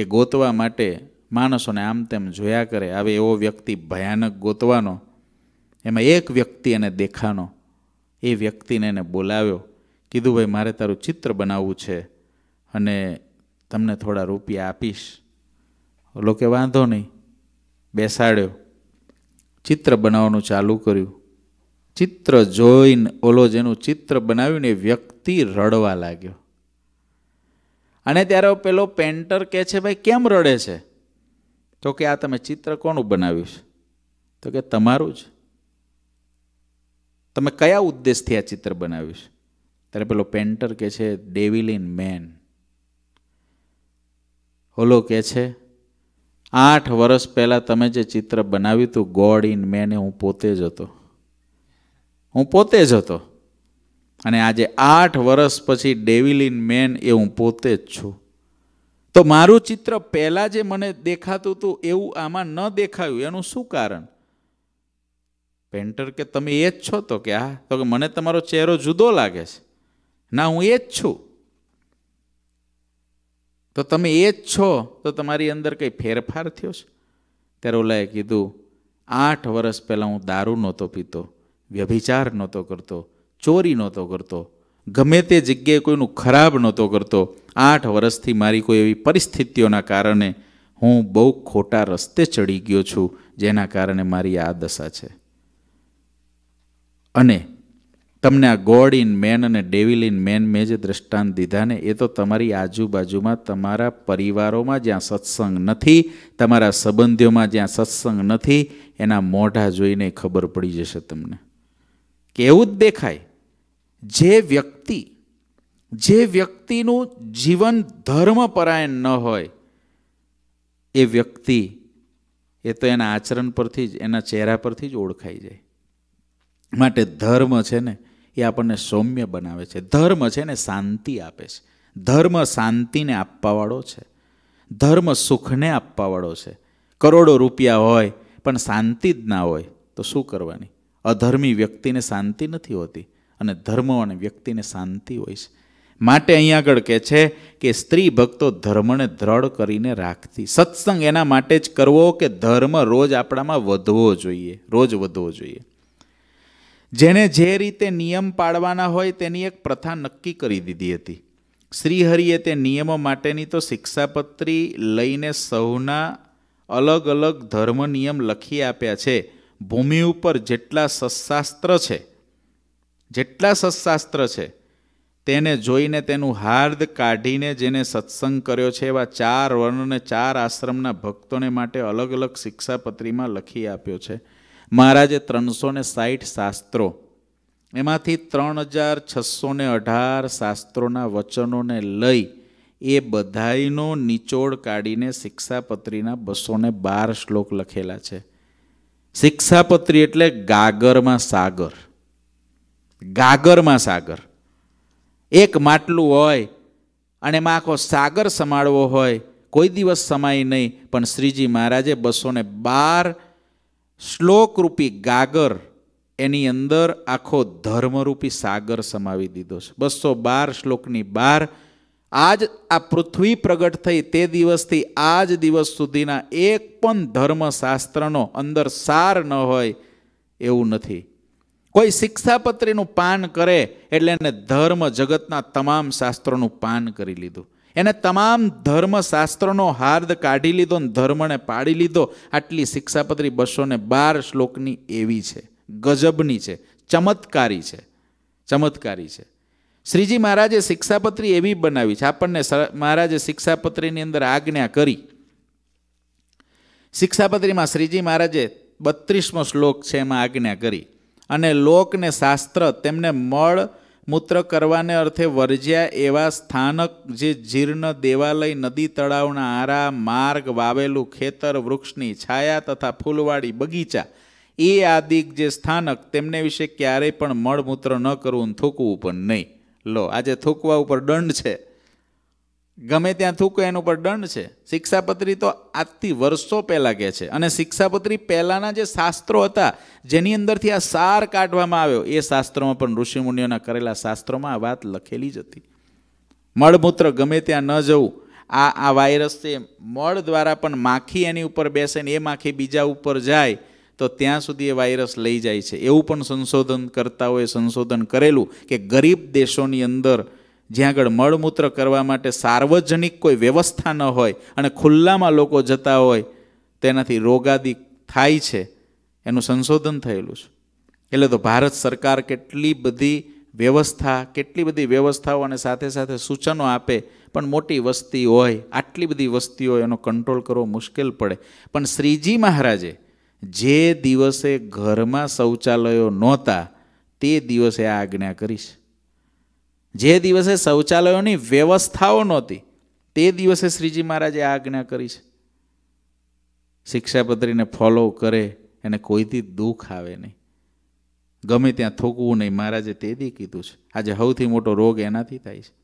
એ ગોતવા માટે માણસોને આમ તેમ જોયા કરે આવે એવો વ્યક્તિ ભયાનક ગોતવાનો એમાં એક વ્યક્તિ એને દેખાનો એ વ્યક્તિને એને બોલાવ્યો કીધું ભાઈ મારે તારું ચિત્ર બનાવવું છે અને તમને થોડા રૂપિયા આપીશ ઓલો કે વાંધો નહીં બેસાડ્યો ચિત્ર બનાવવાનું ચાલુ કર્યું ચિત્ર જોઈને ઓલો જેનું ચિત્ર બનાવ્યું ને વ્યક્તિ રડવા લાગ્યો અને ત્યારે પેલો પેન્ટર કહે છે ભાઈ કેમ રડે છે તો કે આ તમે ચિત્ર કોનું બનાવ્યું છે તો કે તમારું જ તમે કયા ઉદ્દેશથી આ ચિત્ર બનાવ્યું છે ત્યારે પેલો પેન્ટર કહે છે ડેવિલિન મેન ઓલો કહે છે આઠ વર્ષ પહેલાં તમે જે ચિત્ર બનાવ્યું હતું ગોડ ઇન મેને હું પોતે જ હતો હું પોતે જ હતો અને આજે આઠ વર્ષ પછી ડેવિલ ઇન મેન એ હું પોતે જ છું તો મારું ચિત્ર પહેલાં જે મને દેખાતું હતું એવું આમાં ન દેખાયું એનું શું કારણ પેન્ટર કે તમે એ જ છો તો કે હા તો કે મને તમારો ચહેરો જુદો લાગે છે ના હું એ જ છું તો તમે એ જ છો તો તમારી અંદર કંઈ ફેરફાર થયો છે ત્યારે ઓલાએ કીધું આઠ વર્ષ પહેલાં હું દારૂ નહોતો પીતો વ્યભિચાર નહોતો કરતો ચોરી નહોતો કરતો ગમે તે જગ્યાએ કોઈનું ખરાબ નહોતો કરતો આઠ વર્ષથી મારી કોઈ એવી પરિસ્થિતિઓના કારણે હું બહુ ખોટા રસ્તે ચડી ગયો છું જેના કારણે મારી આ દશા છે અને તમને આ ગોડ ઇન મેન અને ડેવિલ ઇન મેન મેં જે દ્રષ્ટાંત દીધા ને એ તો તમારી આજુબાજુમાં તમારા પરિવારોમાં જ્યાં સત્સંગ નથી તમારા સંબંધીઓમાં જ્યાં સત્સંગ નથી એના મોઢા જોઈને ખબર પડી જશે તમને કેવું જ દેખાય જે વ્યક્તિ જે વ્યક્તિનું જીવન ધર્મપરાયણ ન હોય એ વ્યક્તિ એ તો એના આચરણ પરથી જ એના ચહેરા પરથી જ ઓળખાઈ જાય માટે ધર્મ છે ને એ આપણને સૌમ્ય બનાવે છે ધર્મ છે ને શાંતિ આપે છે ધર્મ શાંતિને આપવાવાળો છે ધર્મ સુખને આપવાવાળો છે કરોડો રૂપિયા હોય પણ શાંતિ જ ના હોય તો શું કરવાની અધર્મી વ્યક્તિને શાંતિ નથી હોતી અને ધર્મ અને વ્યક્તિને શાંતિ હોય છે માટે અહીંયા આગળ કહે છે કે સ્ત્રી ભક્તો ધર્મને દ્રઢ કરીને રાખતી સત્સંગ એના માટે જ કરવો કે ધર્મ રોજ આપણામાં વધવો જોઈએ રોજ વધવો જોઈએ જેને જે રીતે નિયમ પાળવાના હોય તેની એક પ્રથા નક્કી કરી દીધી હતી શ્રીહરિએ તે નિયમો માટેની તો શિક્ષાપત્રી લઈને સૌના અલગ અલગ ધર્મ નિયમ લખી આપ્યા છે ભૂમિ ઉપર જેટલા સશાસ્ત્ર છે જેટલા સશાસ્ત્ર છે તેને જોઈને તેનું હાર્દ કાઢીને જેને સત્સંગ કર્યો છે એવા ચાર વર્ણને ચાર આશ્રમના ભક્તોને માટે અલગ અલગ શિક્ષાપત્રીમાં લખી આપ્યો છે મહારાજે ત્રણસો ને સાઠ શાસ્ત્રો એમાંથી ત્રણ હજાર છસો ને અઢાર શાસ્ત્રોના વચનોને લઈ એ બધાઈનો નિચોડ કાઢીને શિક્ષાપત્રીના બસો ને બાર શ્લોક લખેલા છે શિક્ષાપત્રી એટલે ગાગરમાં સાગર ગાગરમાં સાગર એક માટલું હોય અને એમાં આખો સાગર સમાડવો હોય કોઈ દિવસ સમાય નહીં પણ શ્રીજી મહારાજે બસો ને બાર શ્લોકરૂપી ગાગર એની અંદર આખો ધર્મરૂપી સાગર સમાવી દીધો છે બસો બાર શ્લોકની બાર આજ આ પૃથ્વી પ્રગટ થઈ તે દિવસથી આજ દિવસ સુધીના એક પણ ધર્મશાસ્ત્રનો અંદર સાર ન હોય એવું નથી કોઈ શિક્ષાપત્રીનું પાન કરે એટલે એને ધર્મ જગતના તમામ શાસ્ત્રોનું પાન કરી લીધું એને તમામ ધર્મશાસ્ત્રનો હાર્દ કાઢી લીધો અને ધર્મને પાડી લીધો આટલી શિક્ષાપત્રી બસો ને બાર શ્લોકની એવી છે ગજબની છે ચમત્કારી છે ચમત્કારી છે શ્રીજી મહારાજે શિક્ષાપત્રી એવી બનાવી છે આપણને મહારાજે શિક્ષાપત્રીની અંદર આજ્ઞા કરી શિક્ષાપત્રીમાં શ્રીજી મહારાજે બત્રીસમો શ્લોક છે એમાં આજ્ઞા કરી અને લોકને શાસ્ત્ર તેમને મળ મૂત્ર કરવાને અર્થે વર્જ્યા એવા સ્થાનક જે જીર્ણ દેવાલય નદી તળાવના આરા માર્ગ વાવેલું ખેતર વૃક્ષની છાયા તથા ફૂલવાળી બગીચા એ આદિક જે સ્થાનક તેમને વિશે ક્યારેય પણ મળમૂત્ર ન કરવું થૂકવું પણ નહીં લો આજે થૂકવા ઉપર દંડ છે ગમે ત્યાં થૂંકે એના ઉપર દંડ છે શિક્ષાપત્રી તો આજથી વર્ષો પહેલાં કહે છે અને શિક્ષાપત્રી પહેલાંના જે શાસ્ત્રો હતા જેની અંદરથી આ સાર કાઢવામાં આવ્યો એ શાસ્ત્રોમાં પણ ઋષિમુનિઓના કરેલા શાસ્ત્રોમાં આ વાત લખેલી જ હતી મળમૂત્ર ગમે ત્યાં ન જવું આ આ વાયરસ છે મળ દ્વારા પણ માખી એની ઉપર બેસે ને એ માખી બીજા ઉપર જાય તો ત્યાં સુધી એ વાયરસ લઈ જાય છે એવું પણ સંશોધન કરતા હોય સંશોધન કરેલું કે ગરીબ દેશોની અંદર જ્યાં આગળ મળમૂત્ર કરવા માટે સાર્વજનિક કોઈ વ્યવસ્થા ન હોય અને ખુલ્લામાં લોકો જતા હોય તેનાથી રોગાદી થાય છે એનું સંશોધન થયેલું છે એટલે તો ભારત સરકાર કેટલી બધી વ્યવસ્થા કેટલી બધી વ્યવસ્થાઓ અને સાથે સાથે સૂચનો આપે પણ મોટી વસ્તી હોય આટલી બધી વસ્તીઓ એનો કંટ્રોલ કરવો મુશ્કેલ પડે પણ શ્રીજી મહારાજે જે દિવસે ઘરમાં શૌચાલયો નહોતા તે દિવસે આ આજ્ઞા કરીશ જે દિવસે શૌચાલયોની વ્યવસ્થાઓ નહોતી તે દિવસે શ્રીજી મહારાજે આ આજ્ઞા કરી છે શિક્ષાપત્રીને ફોલો કરે એને કોઈથી દુઃખ આવે નહીં ગમે ત્યાં થૂકવું નહીં મહારાજે તે દી કીધું છે આજે સૌથી મોટો રોગ એનાથી થાય છે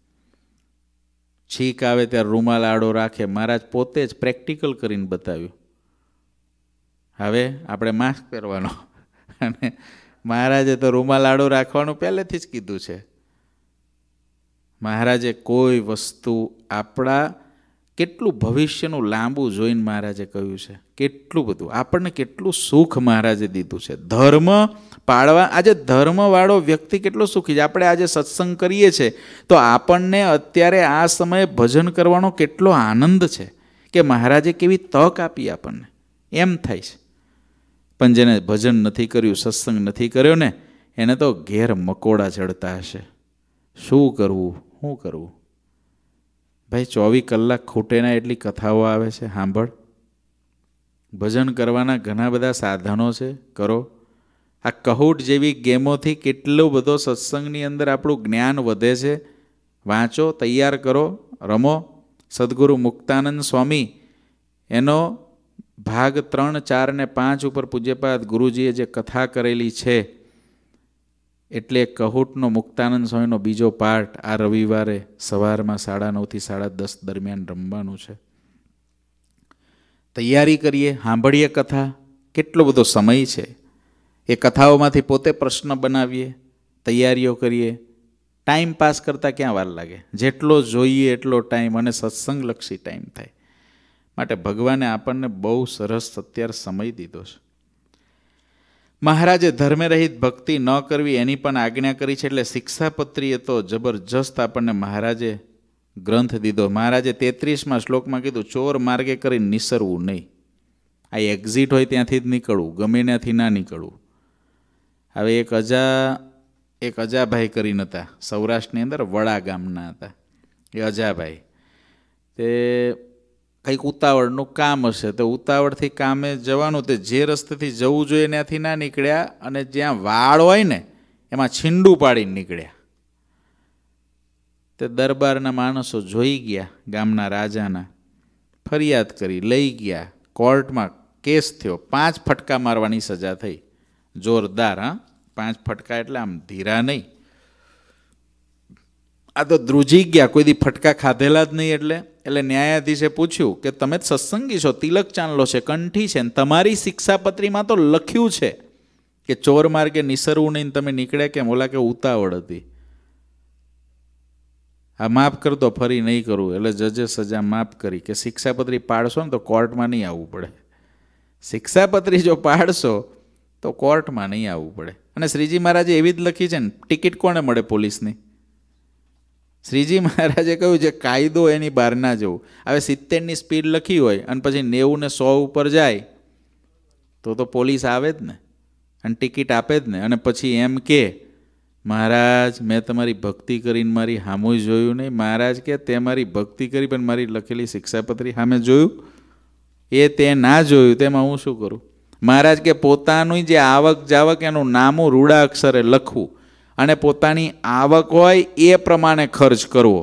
છીક આવે ત્યારે રૂમાલ આડો રાખે મહારાજ પોતે જ પ્રેક્ટિકલ કરીને બતાવ્યું હવે આપણે માસ્ક પહેરવાનો અને મહારાજે તો રૂમાલ આડો રાખવાનું પહેલેથી જ કીધું છે મહારાજે કોઈ વસ્તુ આપણા કેટલું ભવિષ્યનું લાંબુ જોઈને મહારાજે કહ્યું છે કેટલું બધું આપણને કેટલું સુખ મહારાજે દીધું છે ધર્મ પાળવા આજે ધર્મવાળો વ્યક્તિ કેટલો સુખી છે આપણે આજે સત્સંગ કરીએ છીએ તો આપણને અત્યારે આ સમયે ભજન કરવાનો કેટલો આનંદ છે કે મહારાજે કેવી તક આપી આપણને એમ થાય છે પણ જેને ભજન નથી કર્યું સત્સંગ નથી કર્યો ને એને તો ઘેર મકોડા ચડતા હશે શું કરવું શું કરવું ભાઈ ચોવીસ કલાક ખૂટેના એટલી કથાઓ આવે છે સાંભળ ભજન કરવાના ઘણા બધા સાધનો છે કરો આ કહુટ જેવી ગેમોથી કેટલો બધો સત્સંગની અંદર આપણું જ્ઞાન વધે છે વાંચો તૈયાર કરો રમો સદગુરુ મુક્તાનંદ સ્વામી એનો ભાગ ત્રણ ચાર ને પાંચ ઉપર પૂજ્યપાદ ગુરુજીએ જે કથા કરેલી છે એટલે કહુટનો મુક્તાનંદ સ્વામીનો બીજો પાર્ટ આ રવિવારે સવારમાં સાડા નવથી સાડા દસ દરમિયાન રમવાનું છે તૈયારી કરીએ સાંભળીએ કથા કેટલો બધો સમય છે એ કથાઓમાંથી પોતે પ્રશ્ન બનાવીએ તૈયારીઓ કરીએ ટાઈમ પાસ કરતાં ક્યાં વાર લાગે જેટલો જોઈએ એટલો ટાઈમ અને સત્સંગલક્ષી ટાઈમ થાય માટે ભગવાને આપણને બહુ સરસ અત્યારે સમય દીધો છે મહારાજે ધર્મરહિત ભક્તિ ન કરવી એની પણ આજ્ઞા કરી છે એટલે શિક્ષાપત્રીએ તો જબરજસ્ત આપણને મહારાજે ગ્રંથ દીધો મહારાજે તેત્રીસમાં શ્લોકમાં કીધું ચોર માર્ગે કરીને નિસરવું નહીં આ એક્ઝિટ હોય ત્યાંથી જ નીકળવું ગમે ત્યાંથી ના નીકળવું હવે એક અજા એક અજાભાઈ કરીને હતા સૌરાષ્ટ્રની અંદર વડા ગામના હતા એ અજાભાઈ તે કંઈક ઉતાવળનું કામ હશે તો ઉતાવળથી કામે જવાનું તે જે રસ્તેથી જવું જોઈએ એનાથી ના નીકળ્યા અને જ્યાં વાળ હોય ને એમાં છીંડું પાડીને નીકળ્યા તે દરબારના માણસો જોઈ ગયા ગામના રાજાના ફરિયાદ કરી લઈ ગયા કોર્ટમાં કેસ થયો પાંચ ફટકા મારવાની સજા થઈ જોરદાર હા પાંચ ફટકા એટલે આમ ધીરા નહીં આ તો ધ્રુજી ગયા કોઈ દી ફટકા ખાધેલા જ નહીં એટલે એટલે ન્યાયાધીશે પૂછ્યું કે તમે સત્સંગી છો તિલક ચાંદલો છે કંઠી છે ને તમારી શિક્ષાપત્રીમાં તો લખ્યું છે કે ચોર માર્ગે નિસરવું નહીં તમે નીકળે કે ઓલા કે ઉતાવળ હતી આ માફ કરતો ફરી નહીં કરું એટલે જજે સજા માફ કરી કે શિક્ષાપત્રી પાડશો ને તો કોર્ટમાં નહીં આવવું પડે શિક્ષાપત્રી જો પાડશો તો કોર્ટમાં નહીં આવવું પડે અને શ્રીજી મહારાજે એવી જ લખી છે ને ટિકિટ કોણે મળે પોલીસની શ્રીજી મહારાજે કહ્યું જે કાયદો એની બહાર ના જવું હવે સિત્તેરની સ્પીડ લખી હોય અને પછી નેવું ને સો ઉપર જાય તો તો પોલીસ આવે જ ને અને ટિકિટ આપે જ ને અને પછી એમ કે મહારાજ મેં તમારી ભક્તિ કરીને મારી હામું જોયું નહીં મહારાજ કે તે મારી ભક્તિ કરી પણ મારી લખેલી શિક્ષાપત્રી સામે જોયું એ તે ના જોયું તેમાં હું શું કરું મહારાજ કે પોતાનું જે આવક જાવક એનું નામું રૂડા અક્ષરે લખવું અને પોતાની આવક હોય એ પ્રમાણે ખર્ચ કરવો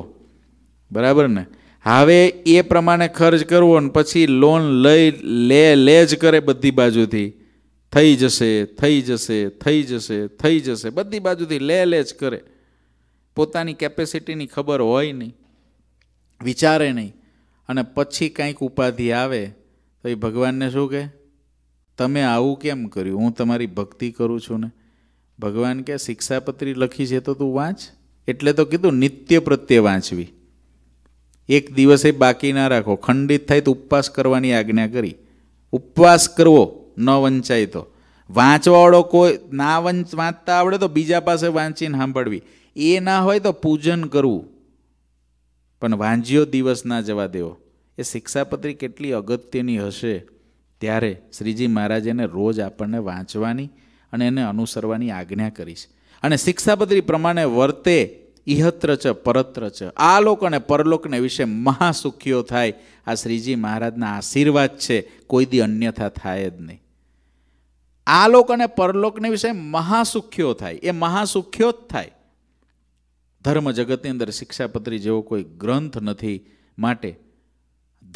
બરાબર ને હવે એ પ્રમાણે ખર્ચ કરવો ને પછી લોન લઈ લે લે જ કરે બધી બાજુથી થઈ જશે થઈ જશે થઈ જશે થઈ જશે બધી બાજુથી લે લે જ કરે પોતાની કેપેસિટીની ખબર હોય નહીં વિચારે નહીં અને પછી કાંઈક ઉપાધિ આવે તો એ ભગવાનને શું કહે તમે આવું કેમ કર્યું હું તમારી ભક્તિ કરું છું ને ભગવાન કે શિક્ષાપત્રી લખી છે તો તું વાંચ એટલે તો કીધું નિત્ય પ્રત્યે વાંચવી એક દિવસે બાકી ના રાખો ખંડિત થાય તો ઉપવાસ કરવાની આજ્ઞા કરી ઉપવાસ કરવો ન વંચાય તો વાંચવાવાળો કોઈ ના વંચ વાંચતા આવડે તો બીજા પાસે વાંચીને સાંભળવી એ ના હોય તો પૂજન કરવું પણ વાંચ્યો દિવસ ના જવા દેવો એ શિક્ષાપત્રી કેટલી અગત્યની હશે ત્યારે શ્રીજી મહારાજ એને રોજ આપણને વાંચવાની અને એને અનુસરવાની આજ્ઞા કરીશ અને શિક્ષાપત્રી પ્રમાણે વર્તે ઇહત્ર ચ પરત્ર ચ આ લોક અને પરલોકને વિશે મહાસુખીઓ થાય આ શ્રીજી મહારાજના આશીર્વાદ છે કોઈ દી અન્યથા થાય જ નહીં આ લોક અને પરલોકને વિશે મહાસુખીઓ થાય એ મહાસુખ્યો જ થાય ધર્મ જગતની અંદર શિક્ષાપત્રી જેવો કોઈ ગ્રંથ નથી માટે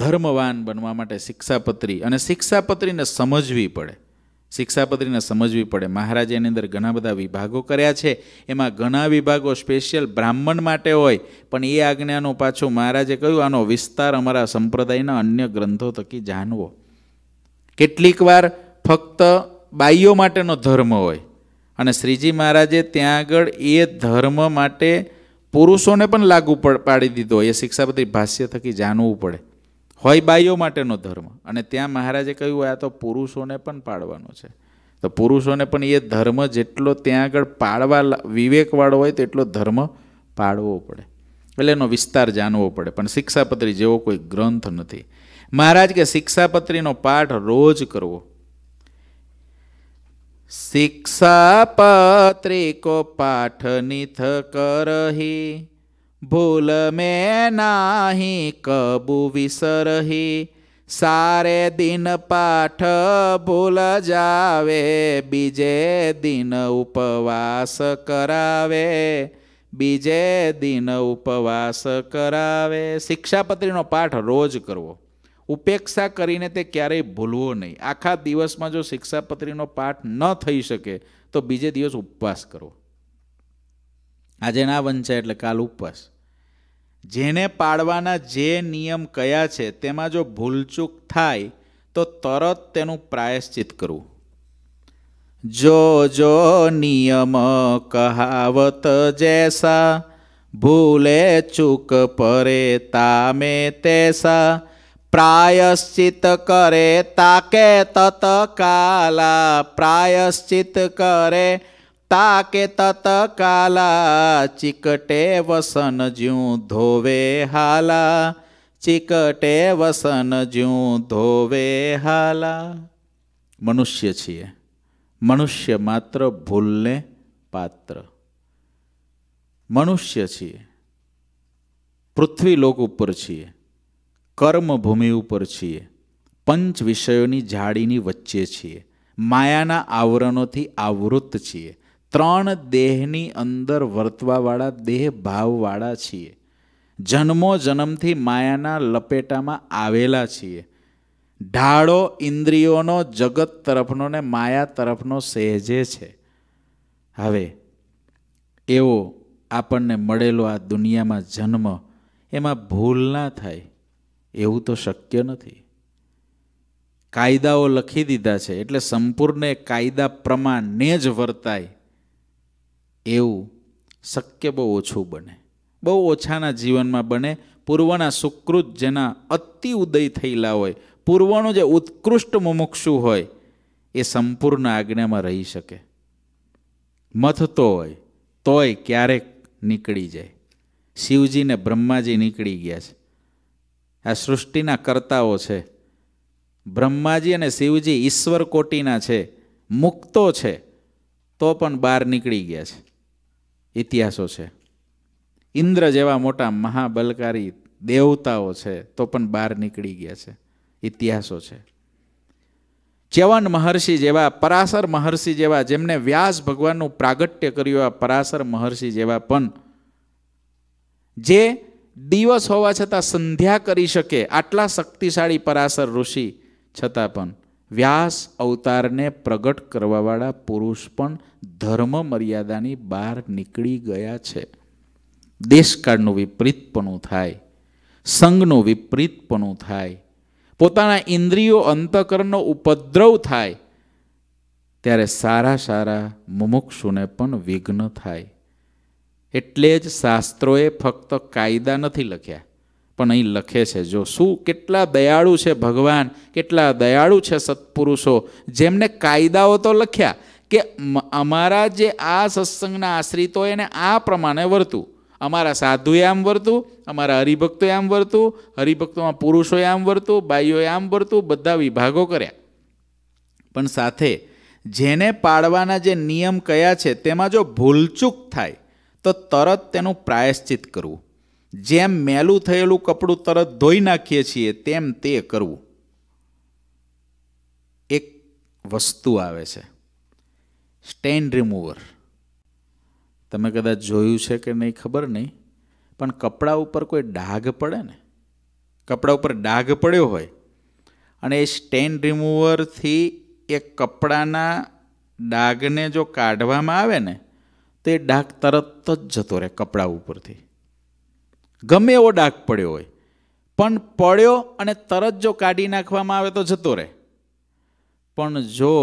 ધર્મવાન બનવા માટે શિક્ષાપત્રી અને શિક્ષાપત્રીને સમજવી પડે શિક્ષાપત્રીને સમજવી પડે મહારાજે એની અંદર ઘણા બધા વિભાગો કર્યા છે એમાં ઘણા વિભાગો સ્પેશિયલ બ્રાહ્મણ માટે હોય પણ એ આજ્ઞાનો પાછો મહારાજે કહ્યું આનો વિસ્તાર અમારા સંપ્રદાયના અન્ય ગ્રંથો થકી જાણવો કેટલીક વાર ફક્ત બાઈઓ માટેનો ધર્મ હોય અને શ્રીજી મહારાજે ત્યાં આગળ એ ધર્મ માટે પુરુષોને પણ લાગુ પાડી દીધો એ શિક્ષાપત્રી ભાષ્ય થકી જાણવું પડે હોય બાઈઓ માટેનો ધર્મ અને ત્યાં મહારાજે કહ્યું હોય આ તો પુરુષોને પણ પાડવાનો છે તો પુરુષોને પણ એ ધર્મ જેટલો ત્યાં આગળ પાળવા વિવેકવાળો હોય તેટલો ધર્મ પાળવો પડે એટલે એનો વિસ્તાર જાણવો પડે પણ શિક્ષાપત્રી જેવો કોઈ ગ્રંથ નથી મહારાજ કે શિક્ષાપત્રીનો પાઠ રોજ કરવો શિક્ષાપત્રિકો કો પાઠ નિથ કરહી ભૂલ મેં નાહી કબુ વિસરહી સારે દિન પાઠ ભૂલ જાવે બીજે દિન ઉપવાસ કરાવે બીજે દિન ઉપવાસ કરાવે શિક્ષાપત્રીનો પાઠ રોજ કરવો ઉપેક્ષા કરીને તે ક્યારેય ભૂલવો નહીં આખા દિવસમાં જો શિક્ષાપત્રીનો પાઠ ન થઈ શકે તો બીજે દિવસ ઉપવાસ કરવો આજે ના વંચાય એટલે કાલ ઉપવાસ જેને પાડવાના જે નિયમ કયા છે તેમાં જો ભૂલચૂક થાય તો તરત તેનું પ્રાયશ્ચિત કરવું જો જો નિયમ કહાવત જૈસા ભૂલે ચૂક પરે તામે તેસા પ્રાયશ્ચિત કરે તાકે તત કાલા પ્રાયશ્ચિત કરે તાકે તત કાલા ચિકટે વસન જ્યું ધોવે હાલા ચિકટે વસન જ્યું ધોવે હાલા મનુષ્ય છીએ મનુષ્ય માત્ર ભૂલને પાત્ર મનુષ્ય છીએ પૃથ્વી લોક ઉપર છીએ કર્મભૂમિ ઉપર છીએ પંચ વિષયોની જાળીની વચ્ચે છીએ માયાના આવરણોથી આવૃત છીએ ત્રણ દેહની અંદર વર્તવાવાળા દેહ ભાવવાળા છીએ જન્મો જન્મથી માયાના લપેટામાં આવેલા છીએ ઢાળો ઇન્દ્રિયોનો જગત તરફનો ને માયા તરફનો સહેજે છે હવે એવો આપણને મળેલો આ દુનિયામાં જન્મ એમાં ભૂલ ના થાય એવું તો શક્ય નથી કાયદાઓ લખી દીધા છે એટલે સંપૂર્ણ કાયદા પ્રમાણને જ વર્તાય એવું શક્ય બહુ ઓછું બને બહુ ઓછાના જીવનમાં બને પૂર્વના સુકૃત જેના અતિ ઉદય થયેલા હોય પૂર્વનું જે ઉત્કૃષ્ટ મુમુક્ષુ હોય એ સંપૂર્ણ આજ્ઞામાં રહી શકે મથતો હોય તોય ક્યારેક નીકળી જાય શિવજીને બ્રહ્માજી નીકળી ગયા છે આ સૃષ્ટિના કર્તાઓ છે બ્રહ્માજી અને શિવજી ઈશ્વર કોટીના છે મુક્તો છે તો પણ બહાર નીકળી ગયા છે ઇતિહાસો છે ઇન્દ્ર જેવા મોટા મહાબલકારી દેવતાઓ છે તો પણ બહાર નીકળી ગયા છે ઇતિહાસો છે ચ્યવન મહર્ષિ જેવા પરાશર મહર્ષિ જેવા જેમને વ્યાસ ભગવાનનું પ્રાગટ્ય કર્યું આ પરાશર મહર્ષિ જેવા પણ જે દિવસ હોવા છતાં સંધ્યા કરી શકે આટલા શક્તિશાળી પરાશર ઋષિ છતાં પણ વ્યાસ અવતારને પ્રગટ કરવાવાળા પુરુષ પણ ધર્મ મર્યાદાની બહાર નીકળી ગયા છે દેશકાળનું વિપરીતપણું થાય સંઘનું વિપરીતપણું થાય પોતાના ઇન્દ્રિયો અંતકરણનો ઉપદ્રવ થાય ત્યારે સારા સારા મુમુક્ષુને પણ વિઘ્ન થાય એટલે જ શાસ્ત્રોએ ફક્ત કાયદા નથી લખ્યા પણ અહીં લખે છે જો શું કેટલા દયાળુ છે ભગવાન કેટલા દયાળુ છે સત્પુરુષો જેમને કાયદાઓ તો લખ્યા કે અમારા જે આ સત્સંગના આશ્રિતો એને આ પ્રમાણે વર્તું અમારા સાધુએ આમ વર્તું અમારા હરિભક્તોએ આમ વર્તું હરિભક્તોમાં પુરુષોએ આમ વર્તું બાઈઓએ આમ વર્તું બધા વિભાગો કર્યા પણ સાથે જેને પાળવાના જે નિયમ કયા છે તેમાં જો ભૂલચૂક થાય તો તરત તેનું પ્રાયશ્ચિત કરવું જેમ મેલું થયેલું કપડું તરત ધોઈ નાખીએ છીએ તેમ તે કરવું એક વસ્તુ આવે છે સ્ટેન રિમૂવર તમે કદાચ જોયું છે કે નહીં ખબર નહીં પણ કપડાં ઉપર કોઈ ડાઘ પડે ને કપડાં ઉપર ડાઘ પડ્યો હોય અને એ સ્ટેન રિમૂવરથી એ કપડાના ડાઘને જો કાઢવામાં આવે ને તો એ ડાઘ તરત જ જતો રહે કપડાં ઉપરથી ગમે એવો ડાઘ પડ્યો હોય પણ પડ્યો અને તરત જો કાઢી નાખવામાં આવે તો જતો રહે પણ જો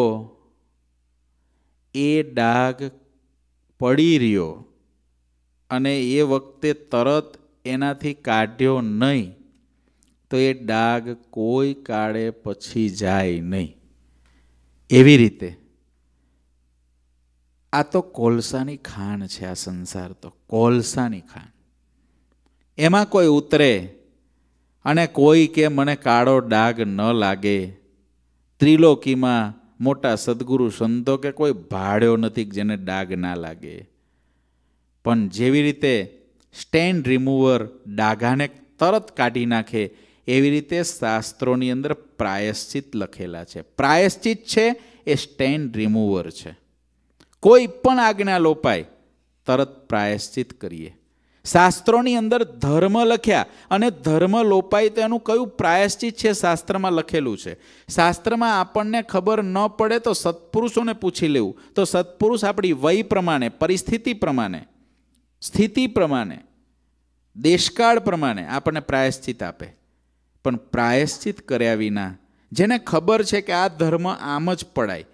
એ ડાગ પડી રહ્યો અને એ વખતે તરત એનાથી કાઢ્યો નહીં તો એ ડાગ કોઈ કાળે પછી જાય નહીં એવી રીતે આ તો કોલસાની ખાણ છે આ સંસાર તો કોલસાની ખાણ એમાં કોઈ ઉતરે અને કોઈ કે મને કાળો ડાઘ ન લાગે ત્રિલોકીમાં મોટા સદગુરુ સંતો કે કોઈ ભાડ્યો નથી જેને ડાઘ ના લાગે પણ જેવી રીતે સ્ટેન્ડ રિમૂવર ડાઘાને તરત કાઢી નાખે એવી રીતે શાસ્ત્રોની અંદર પ્રાયશ્ચિત લખેલા છે પ્રાયશ્ચિત છે એ સ્ટેન્ડ રિમૂવર છે કોઈ પણ આજ્ઞા લોપાય તરત પ્રાયશ્ચિત કરીએ શાસ્ત્રોની અંદર ધર્મ લખ્યા અને ધર્મ લોપાય તો એનું કયું પ્રાયશ્ચિત છે શાસ્ત્રમાં લખેલું છે શાસ્ત્રમાં આપણને ખબર ન પડે તો સત્પુરુષોને પૂછી લેવું તો સત્પુરુષ આપણી વય પ્રમાણે પરિસ્થિતિ પ્રમાણે સ્થિતિ પ્રમાણે દેશકાળ પ્રમાણે આપણને પ્રાયશ્ચિત આપે પણ પ્રાયશ્ચિત કર્યા વિના જેને ખબર છે કે આ ધર્મ આમ જ પડાય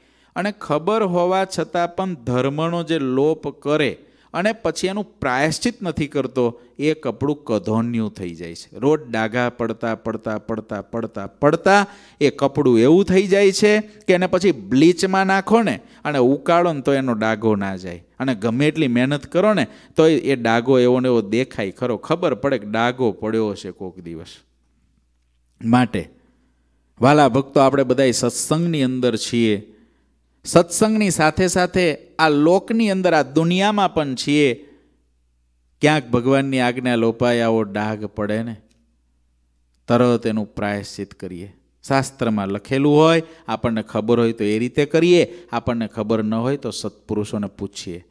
અને ખબર હોવા છતાં પણ ધર્મનો જે લોપ કરે અને પછી એનું પ્રાયશ્ચિત નથી કરતો એ કપડું કધોન્યું થઈ જાય છે રોજ ડાઘા પડતા પડતા પડતા પડતા પડતા એ કપડું એવું થઈ જાય છે કે એને પછી બ્લીચમાં નાખો ને અને ઉકાળો ને તો એનો ડાઘો ના જાય અને ગમે એટલી મહેનત કરો ને તો એ ડાઘો એવો ને એવો દેખાય ખરો ખબર પડે કે ડાઘો પડ્યો હશે કોઈક દિવસ માટે વાલા ભક્તો આપણે બધાય સત્સંગની અંદર છીએ સત્સંગની સાથે સાથે આ લોકની અંદર આ દુનિયામાં પણ છીએ ક્યાંક ભગવાનની આજ્ઞા લોપાયાઓ ડાઘ પડે ને તરત એનું પ્રાયશ્ચિત કરીએ શાસ્ત્રમાં લખેલું હોય આપણને ખબર હોય તો એ રીતે કરીએ આપણને ખબર ન હોય તો સત્પુરુષોને પૂછીએ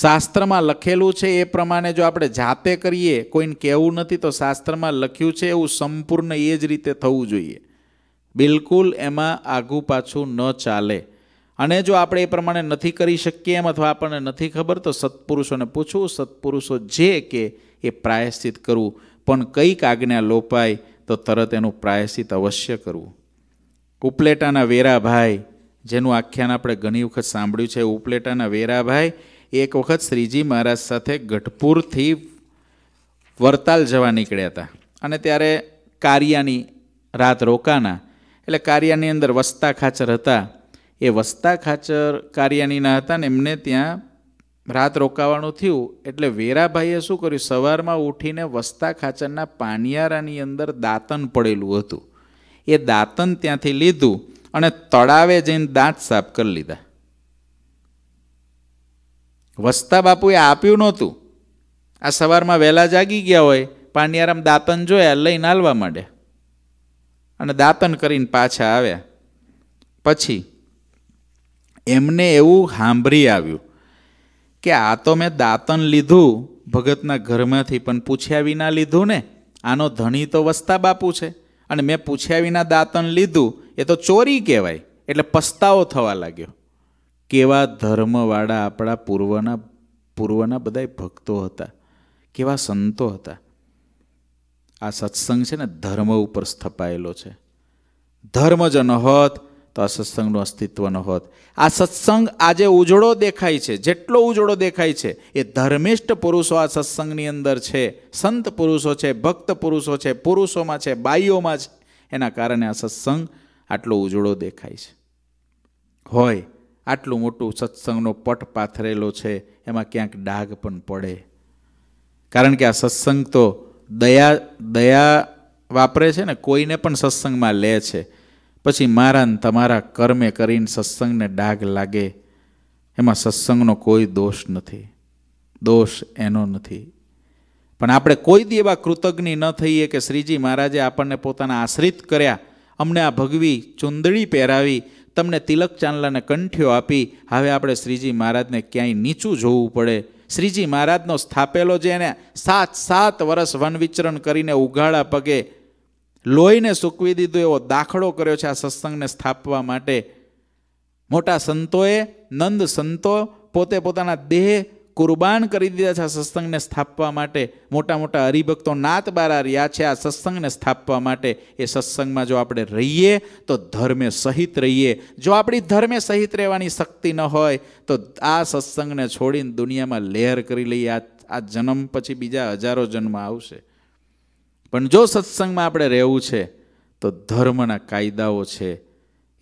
શાસ્ત્રમાં લખેલું છે એ પ્રમાણે જો આપણે જાતે કરીએ કોઈને કહેવું નથી તો શાસ્ત્રમાં લખ્યું છે એવું સંપૂર્ણ એ જ રીતે થવું જોઈએ બિલકુલ એમાં આઘું પાછું ન ચાલે અને જો આપણે એ પ્રમાણે નથી કરી શકીએ એમ અથવા આપણને નથી ખબર તો સત્પુરુષોને પૂછવું સત્પુરુષો જે કે એ પ્રાયશ્ચિત કરવું પણ કંઈક આજ્ઞા લોપાય તો તરત એનું પ્રાયશ્ચિત અવશ્ય કરવું ઉપલેટાના વેરાભાઈ જેનું આખ્યાન આપણે ઘણી વખત સાંભળ્યું છે ઉપલેટાના વેરાભાઈ એક વખત શ્રીજી મહારાજ સાથે ગઢપુરથી વરતાલ જવા નીકળ્યા હતા અને ત્યારે કારિયાની રાત રોકાના એટલે કારિયાની અંદર વસ્તા ખાચર હતા એ વસ્તા ખાચર કારિયાનીના હતા ને એમને ત્યાં રાત રોકાવાનું થયું એટલે વેરાભાઈએ શું કર્યું સવારમાં ઉઠીને વસ્તા ખાચરના પાનિયારાની અંદર દાંતન પડેલું હતું એ દાંતન ત્યાંથી લીધું અને તળાવે જઈને દાંત સાફ કરી લીધા વસ્તા બાપુએ આપ્યું નહોતું આ સવારમાં વહેલા જાગી ગયા હોય પાનિયારામ દાંતન જોયા લઈને હાલવા માંડ્યા અને દાંતન કરીને પાછા આવ્યા પછી એમને એવું સાંભળી આવ્યું કે આ તો મેં દાંતન લીધું ભગતના ઘરમાંથી પણ પૂછ્યા વિના લીધું ને આનો ધણી તો વસ્તા બાપુ છે અને મેં પૂછ્યા વિના દાંતન લીધું એ તો ચોરી કહેવાય એટલે પસ્તાવો થવા લાગ્યો કેવા ધર્મવાળા આપણા પૂર્વના પૂર્વના બધા ભક્તો હતા કેવા સંતો હતા આ સત્સંગ છે ને ધર્મ ઉપર સ્થપાયેલો છે ધર્મ જ હોત તો આ સત્સંગનું અસ્તિત્વ ન હોત આ સત્સંગ આજે ઉજળો દેખાય છે જેટલો ઉજળો દેખાય છે એ ધર્મિષ્ઠ પુરુષો આ સત્સંગની અંદર છે સંત પુરુષો છે ભક્ત પુરુષો છે પુરુષોમાં છે બાઈઓમાં છે એના કારણે આ સત્સંગ આટલો ઉજળો દેખાય છે હોય આટલું મોટું સત્સંગનો પટ પાથરેલો છે એમાં ક્યાંક ડાઘ પણ પડે કારણ કે આ સત્સંગ તો દયા દયા વાપરે છે ને કોઈને પણ સત્સંગમાં લે છે પછી મારાને તમારા કર્મે કરીને સત્સંગને ડાઘ લાગે એમાં સત્સંગનો કોઈ દોષ નથી દોષ એનો નથી પણ આપણે કોઈ દી એવા કૃતજ્ઞ ન થઈએ કે શ્રીજી મહારાજે આપણને પોતાના આશ્રિત કર્યા અમને આ ભગવી ચુંદડી પહેરાવી તમને તિલક ચાંદલાને કંઠ્યો આપી હવે આપણે શ્રીજી મહારાજને ક્યાંય નીચું જોવું પડે શ્રીજી મહારાજનો સ્થાપેલો જે એને સાત સાત વર્ષ વન વિચરણ કરીને ઉઘાડા પગે લોહીને સૂકવી દીધું એવો દાખલો કર્યો છે આ સત્સંગને સ્થાપવા માટે મોટા સંતોએ નંદ સંતો પોતે પોતાના દેહ કુરબાન કરી દીધા છે આ સત્સંગને સ્થાપવા માટે મોટા મોટા હરિભક્તો નાત બારા રહ્યા છે આ સત્સંગને સ્થાપવા માટે એ સત્સંગમાં જો આપણે રહીએ તો ધર્મે સહિત રહીએ જો આપણી ધર્મે સહિત રહેવાની શક્તિ ન હોય તો આ સત્સંગને છોડીને દુનિયામાં લહેર કરી લઈએ આ આ જન્મ પછી બીજા હજારો જન્મ આવશે પણ જો સત્સંગમાં આપણે રહેવું છે તો ધર્મના કાયદાઓ છે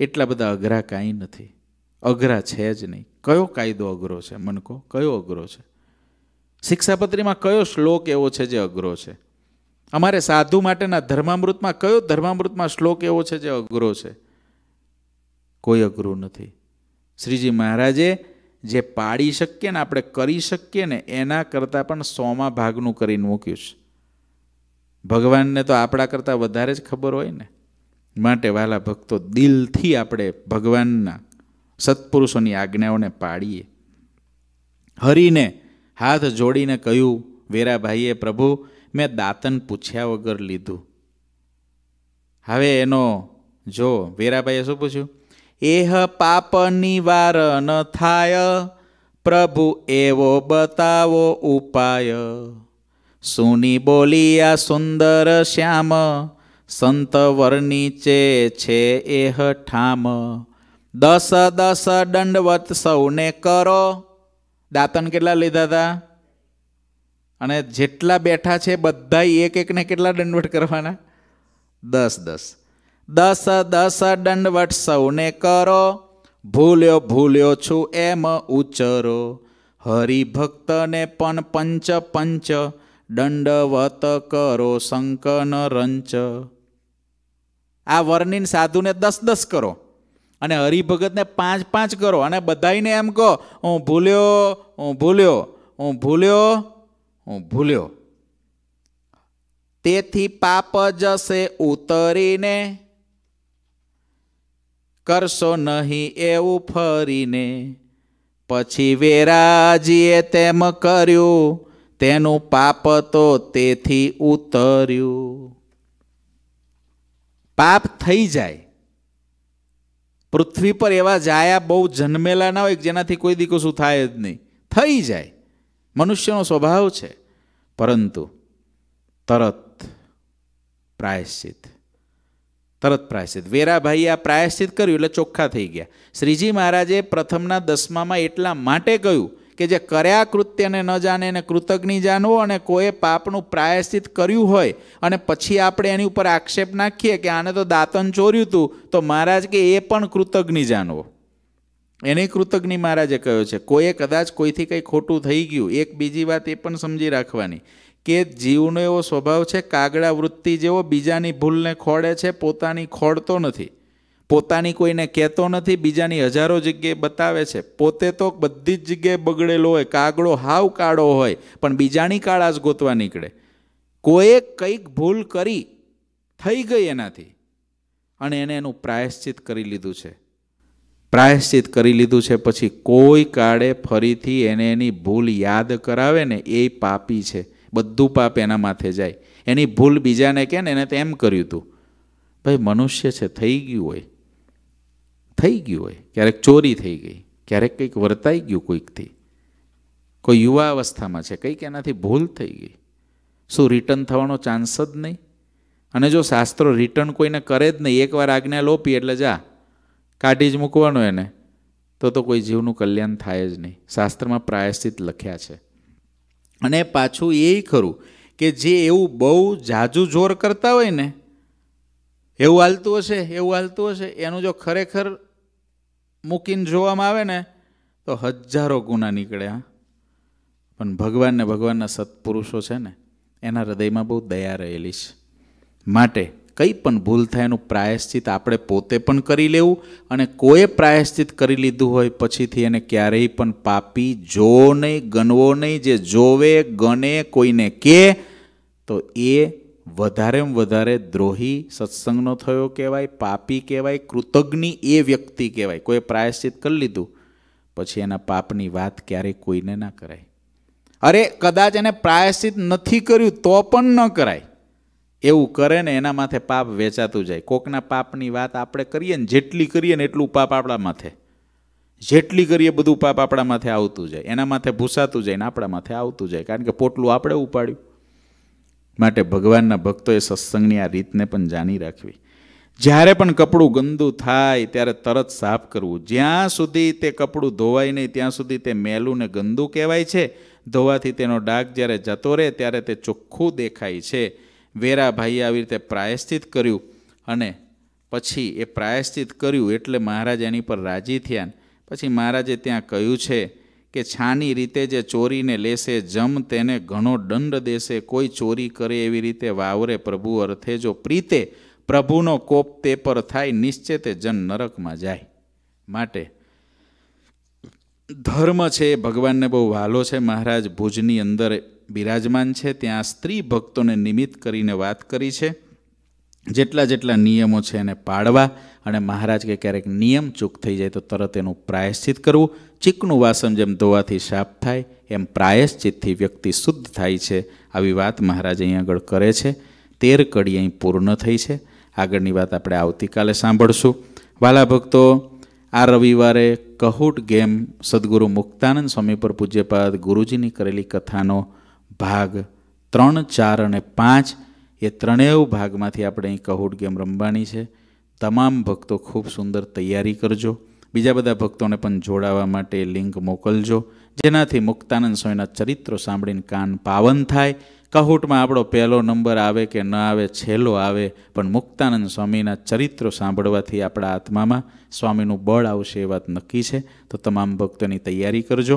એટલા બધા અઘરા કાંઈ નથી અઘરા છે જ નહીં કયો કાયદો અઘરો છે મનકો કયો અઘરો છે શિક્ષાપત્રીમાં કયો શ્લોક એવો છે જે અઘરો છે અમારે સાધુ માટેના ધર્મામૃતમાં કયો ધર્મામૃતમાં શ્લોક એવો છે જે અઘરો છે કોઈ અઘરું નથી શ્રીજી મહારાજે જે પાડી શકીએ ને આપણે કરી શકીએ ને એના કરતાં પણ સોમાં ભાગનું કરીને મૂક્યું છે ભગવાનને તો આપણા કરતાં વધારે જ ખબર હોય ને માટે વાલા ભક્તો દિલથી આપણે ભગવાનના સત્પુરુષોની આજ્ઞાઓને પાડીએ હરીને હાથ જોડીને કહ્યું વેરાભાઈએ પ્રભુ મેં દાંતન પૂછ્યા વગર લીધું હવે એનો જો વેરાભાઈએ શું પૂછ્યું એહ પાપ નિવારણ થાય પ્રભુ એવો બતાવો ઉપાય સુની બોલિયા સુંદર શ્યામ સંત વર્ણીચે છે એહ ઠામ દસ દસ દંડવત સૌને કરો દાંતન કેટલા લીધા હતા અને જેટલા બેઠા છે બધા એક એકને કેટલા દંડવટ કરવાના દસ દસ દસ દસ દંડવટ સૌને કરો ભૂલ્યો ભૂલ્યો છું એમ ઉચ્ચરો હરિભક્તને પણ પંચ પંચ દંડવત કરો શંકન રંચ આ વર્ણિન સાધુને દસ દસ કરો અને હરિભગતને પાંચ પાંચ કરો અને બધાઈને એમ કહો હું ભૂલ્યો હું ભૂલ્યો હું ભૂલ્યો હું ભૂલ્યો તેથી પાપ જશે ઉતરીને કરશો નહીં એવું ફરીને પછી વેરાજીએ તેમ કર્યું તેનું પાપ તો તેથી ઉતર્યું પાપ થઈ જાય પૃથ્વી પર એવા જાયા બહુ જન્મેલા ના હોય જેનાથી કોઈ દીકું શું થાય જ નહીં થઈ જાય મનુષ્યનો સ્વભાવ છે પરંતુ તરત પ્રાયશ્ચિત તરત પ્રાયશ્ચિત વેરાભાઈએ આ પ્રાયશ્ચિત કર્યું એટલે ચોખ્ખા થઈ ગયા શ્રીજી મહારાજે પ્રથમના દસમામાં એટલા માટે કહ્યું કે જે કર્યા કૃત્યને ન જાણે એને કૃતજ્ઞ જાણવો અને કોઈ પાપનું પ્રાયશ્ચિત કર્યું હોય અને પછી આપણે એની ઉપર આક્ષેપ નાખીએ કે આને તો દાંતન ચોર્યું હતું તો મહારાજ કે એ પણ કૃતજ્ઞ જાણવો એને કૃતજ્ઞ મહારાજે કહ્યો છે કોઈએ કદાચ કોઈથી કંઈ ખોટું થઈ ગયું એક બીજી વાત એ પણ સમજી રાખવાની કે જીવનો એવો સ્વભાવ છે કાગડા વૃત્તિ જેવો બીજાની ભૂલને ખોડે છે પોતાની ખોડતો નથી પોતાની કોઈને કહેતો નથી બીજાની હજારો જગ્યાએ બતાવે છે પોતે તો બધી જ જગ્યાએ બગડેલો હોય કાગડો હાવ કાળો હોય પણ બીજાની કાળા જ ગોતવા નીકળે કોઈએ કંઈક ભૂલ કરી થઈ ગઈ એનાથી અને એને એનું પ્રાયશ્ચિત કરી લીધું છે પ્રાયશ્ચિત કરી લીધું છે પછી કોઈ કાળે ફરીથી એને એની ભૂલ યાદ કરાવે ને એ પાપી છે બધું પાપ એના માથે જાય એની ભૂલ બીજાને કે ને એને તેમ કર્યું હતું ભાઈ મનુષ્ય છે થઈ ગયું હોય થઈ ગયું હોય ક્યારેક ચોરી થઈ ગઈ ક્યારેક કંઈક વર્તાઈ ગયું કોઈકથી કોઈ યુવા અવસ્થામાં છે કંઈક એનાથી ભૂલ થઈ ગઈ શું રિટર્ન થવાનો ચાન્સ જ નહીં અને જો શાસ્ત્રો રિટર્ન કોઈને કરે જ નહીં એકવાર આજ્ઞા લોપી એટલે જા કાઢી જ મૂકવાનું એને તો તો કોઈ જીવનું કલ્યાણ થાય જ નહીં શાસ્ત્રમાં પ્રાયશ્ચિત લખ્યા છે અને પાછું એ ખરું કે જે એવું બહુ જાજુ જોર કરતા હોય ને એવું હાલતું હશે એવું હાલતું હશે એનું જો ખરેખર મૂકીને જોવામાં આવે ને તો હજારો ગુના નીકળે હા પણ ભગવાનને ભગવાનના સત્પુરુષો છે ને એના હૃદયમાં બહુ દયા રહેલી છે માટે કંઈ પણ ભૂલ થાય એનું પ્રાયશ્ચિત આપણે પોતે પણ કરી લેવું અને કોઈએ પ્રાયશ્ચિત કરી લીધું હોય પછીથી એને ક્યારેય પણ પાપી જો નહીં ગણવો નહીં જે જોવે ગણે કોઈને કે તો એ વધારેમાં વધારે દ્રોહી સત્સંગનો થયો કહેવાય પાપી કહેવાય કૃતજ્ઞ એ વ્યક્તિ કહેવાય કોઈ પ્રાયશ્ચિત કરી લીધું પછી એના પાપની વાત ક્યારેય કોઈને ના કરાય અરે કદાચ એને પ્રાયશ્ચિત નથી કર્યું તો પણ ન કરાય એવું કરે ને એના માથે પાપ વેચાતું જાય કોકના પાપની વાત આપણે કરીએ ને જેટલી કરીએ ને એટલું પાપ આપણા માથે જેટલી કરીએ બધું પાપ આપણા માથે આવતું જાય એના માથે ભૂસાતું જાય ને આપણા માથે આવતું જાય કારણ કે પોટલું આપણે ઉપાડ્યું માટે ભગવાનના ભક્તોએ સત્સંગની આ રીતને પણ જાણી રાખવી જ્યારે પણ કપડું ગંદુ થાય ત્યારે તરત સાફ કરવું જ્યાં સુધી તે કપડું ધોવાય નહીં ત્યાં સુધી તે મેલું ને ગંદુ કહેવાય છે ધોવાથી તેનો ડાઘ જ્યારે જતો રહે ત્યારે તે ચોખ્ખું દેખાય છે વેરાભાઈએ આવી રીતે પ્રાયશ્ચિત કર્યું અને પછી એ પ્રાયશ્ચિત કર્યું એટલે મહારાજ એની પર રાજી થયા પછી મહારાજે ત્યાં કહ્યું છે કે છાની રીતે જે ચોરીને લેશે જમ તેને ઘણો દંડ દેશે કોઈ ચોરી કરે એવી રીતે વાવરે પ્રભુ અર્થે જો પ્રીતે પ્રભુનો કોપ તે પર થાય નિશ્ચિતે જન નરકમાં જાય માટે ધર્મ છે એ ભગવાનને બહુ વાલો છે મહારાજ ભુજની અંદર બિરાજમાન છે ત્યાં સ્ત્રી ભક્તોને નિમિત્ત કરીને વાત કરી છે જેટલા જેટલા નિયમો છે એને પાળવા અને મહારાજ કે ક્યારેક નિયમ ચૂક થઈ જાય તો તરત એનું પ્રાયશ્ચિત કરવું ચીકનું વાસણ જેમ ધોવાથી સાફ થાય એમ પ્રાયશ્ચિતથી વ્યક્તિ શુદ્ધ થાય છે આવી વાત મહારાજ અહીં આગળ કરે છે તેર કડી અહીં પૂર્ણ થઈ છે આગળની વાત આપણે આવતીકાલે સાંભળશું વાલા ભક્તો આ રવિવારે કહુટ ગેમ સદગુરુ મુક્તાનંદ સ્વામી પર પૂજ્યપાદ ગુરુજીની કરેલી કથાનો ભાગ ત્રણ ચાર અને પાંચ એ ત્રણેય ભાગમાંથી આપણે અહીં કહુડ ગેમ રમવાની છે તમામ ભક્તો ખૂબ સુંદર તૈયારી કરજો બીજા બધા ભક્તોને પણ જોડાવા માટે લિંક મોકલજો જેનાથી મુક્તાનંદ સ્વામીના ચરિત્રો સાંભળીને કાન પાવન થાય કહુટમાં આપણો પહેલો નંબર આવે કે ન આવે છેલ્લો આવે પણ મુક્તાનંદ સ્વામીના ચરિત્રો સાંભળવાથી આપણા આત્મામાં સ્વામીનું બળ આવશે એ વાત નક્કી છે તો તમામ ભક્તોની તૈયારી કરજો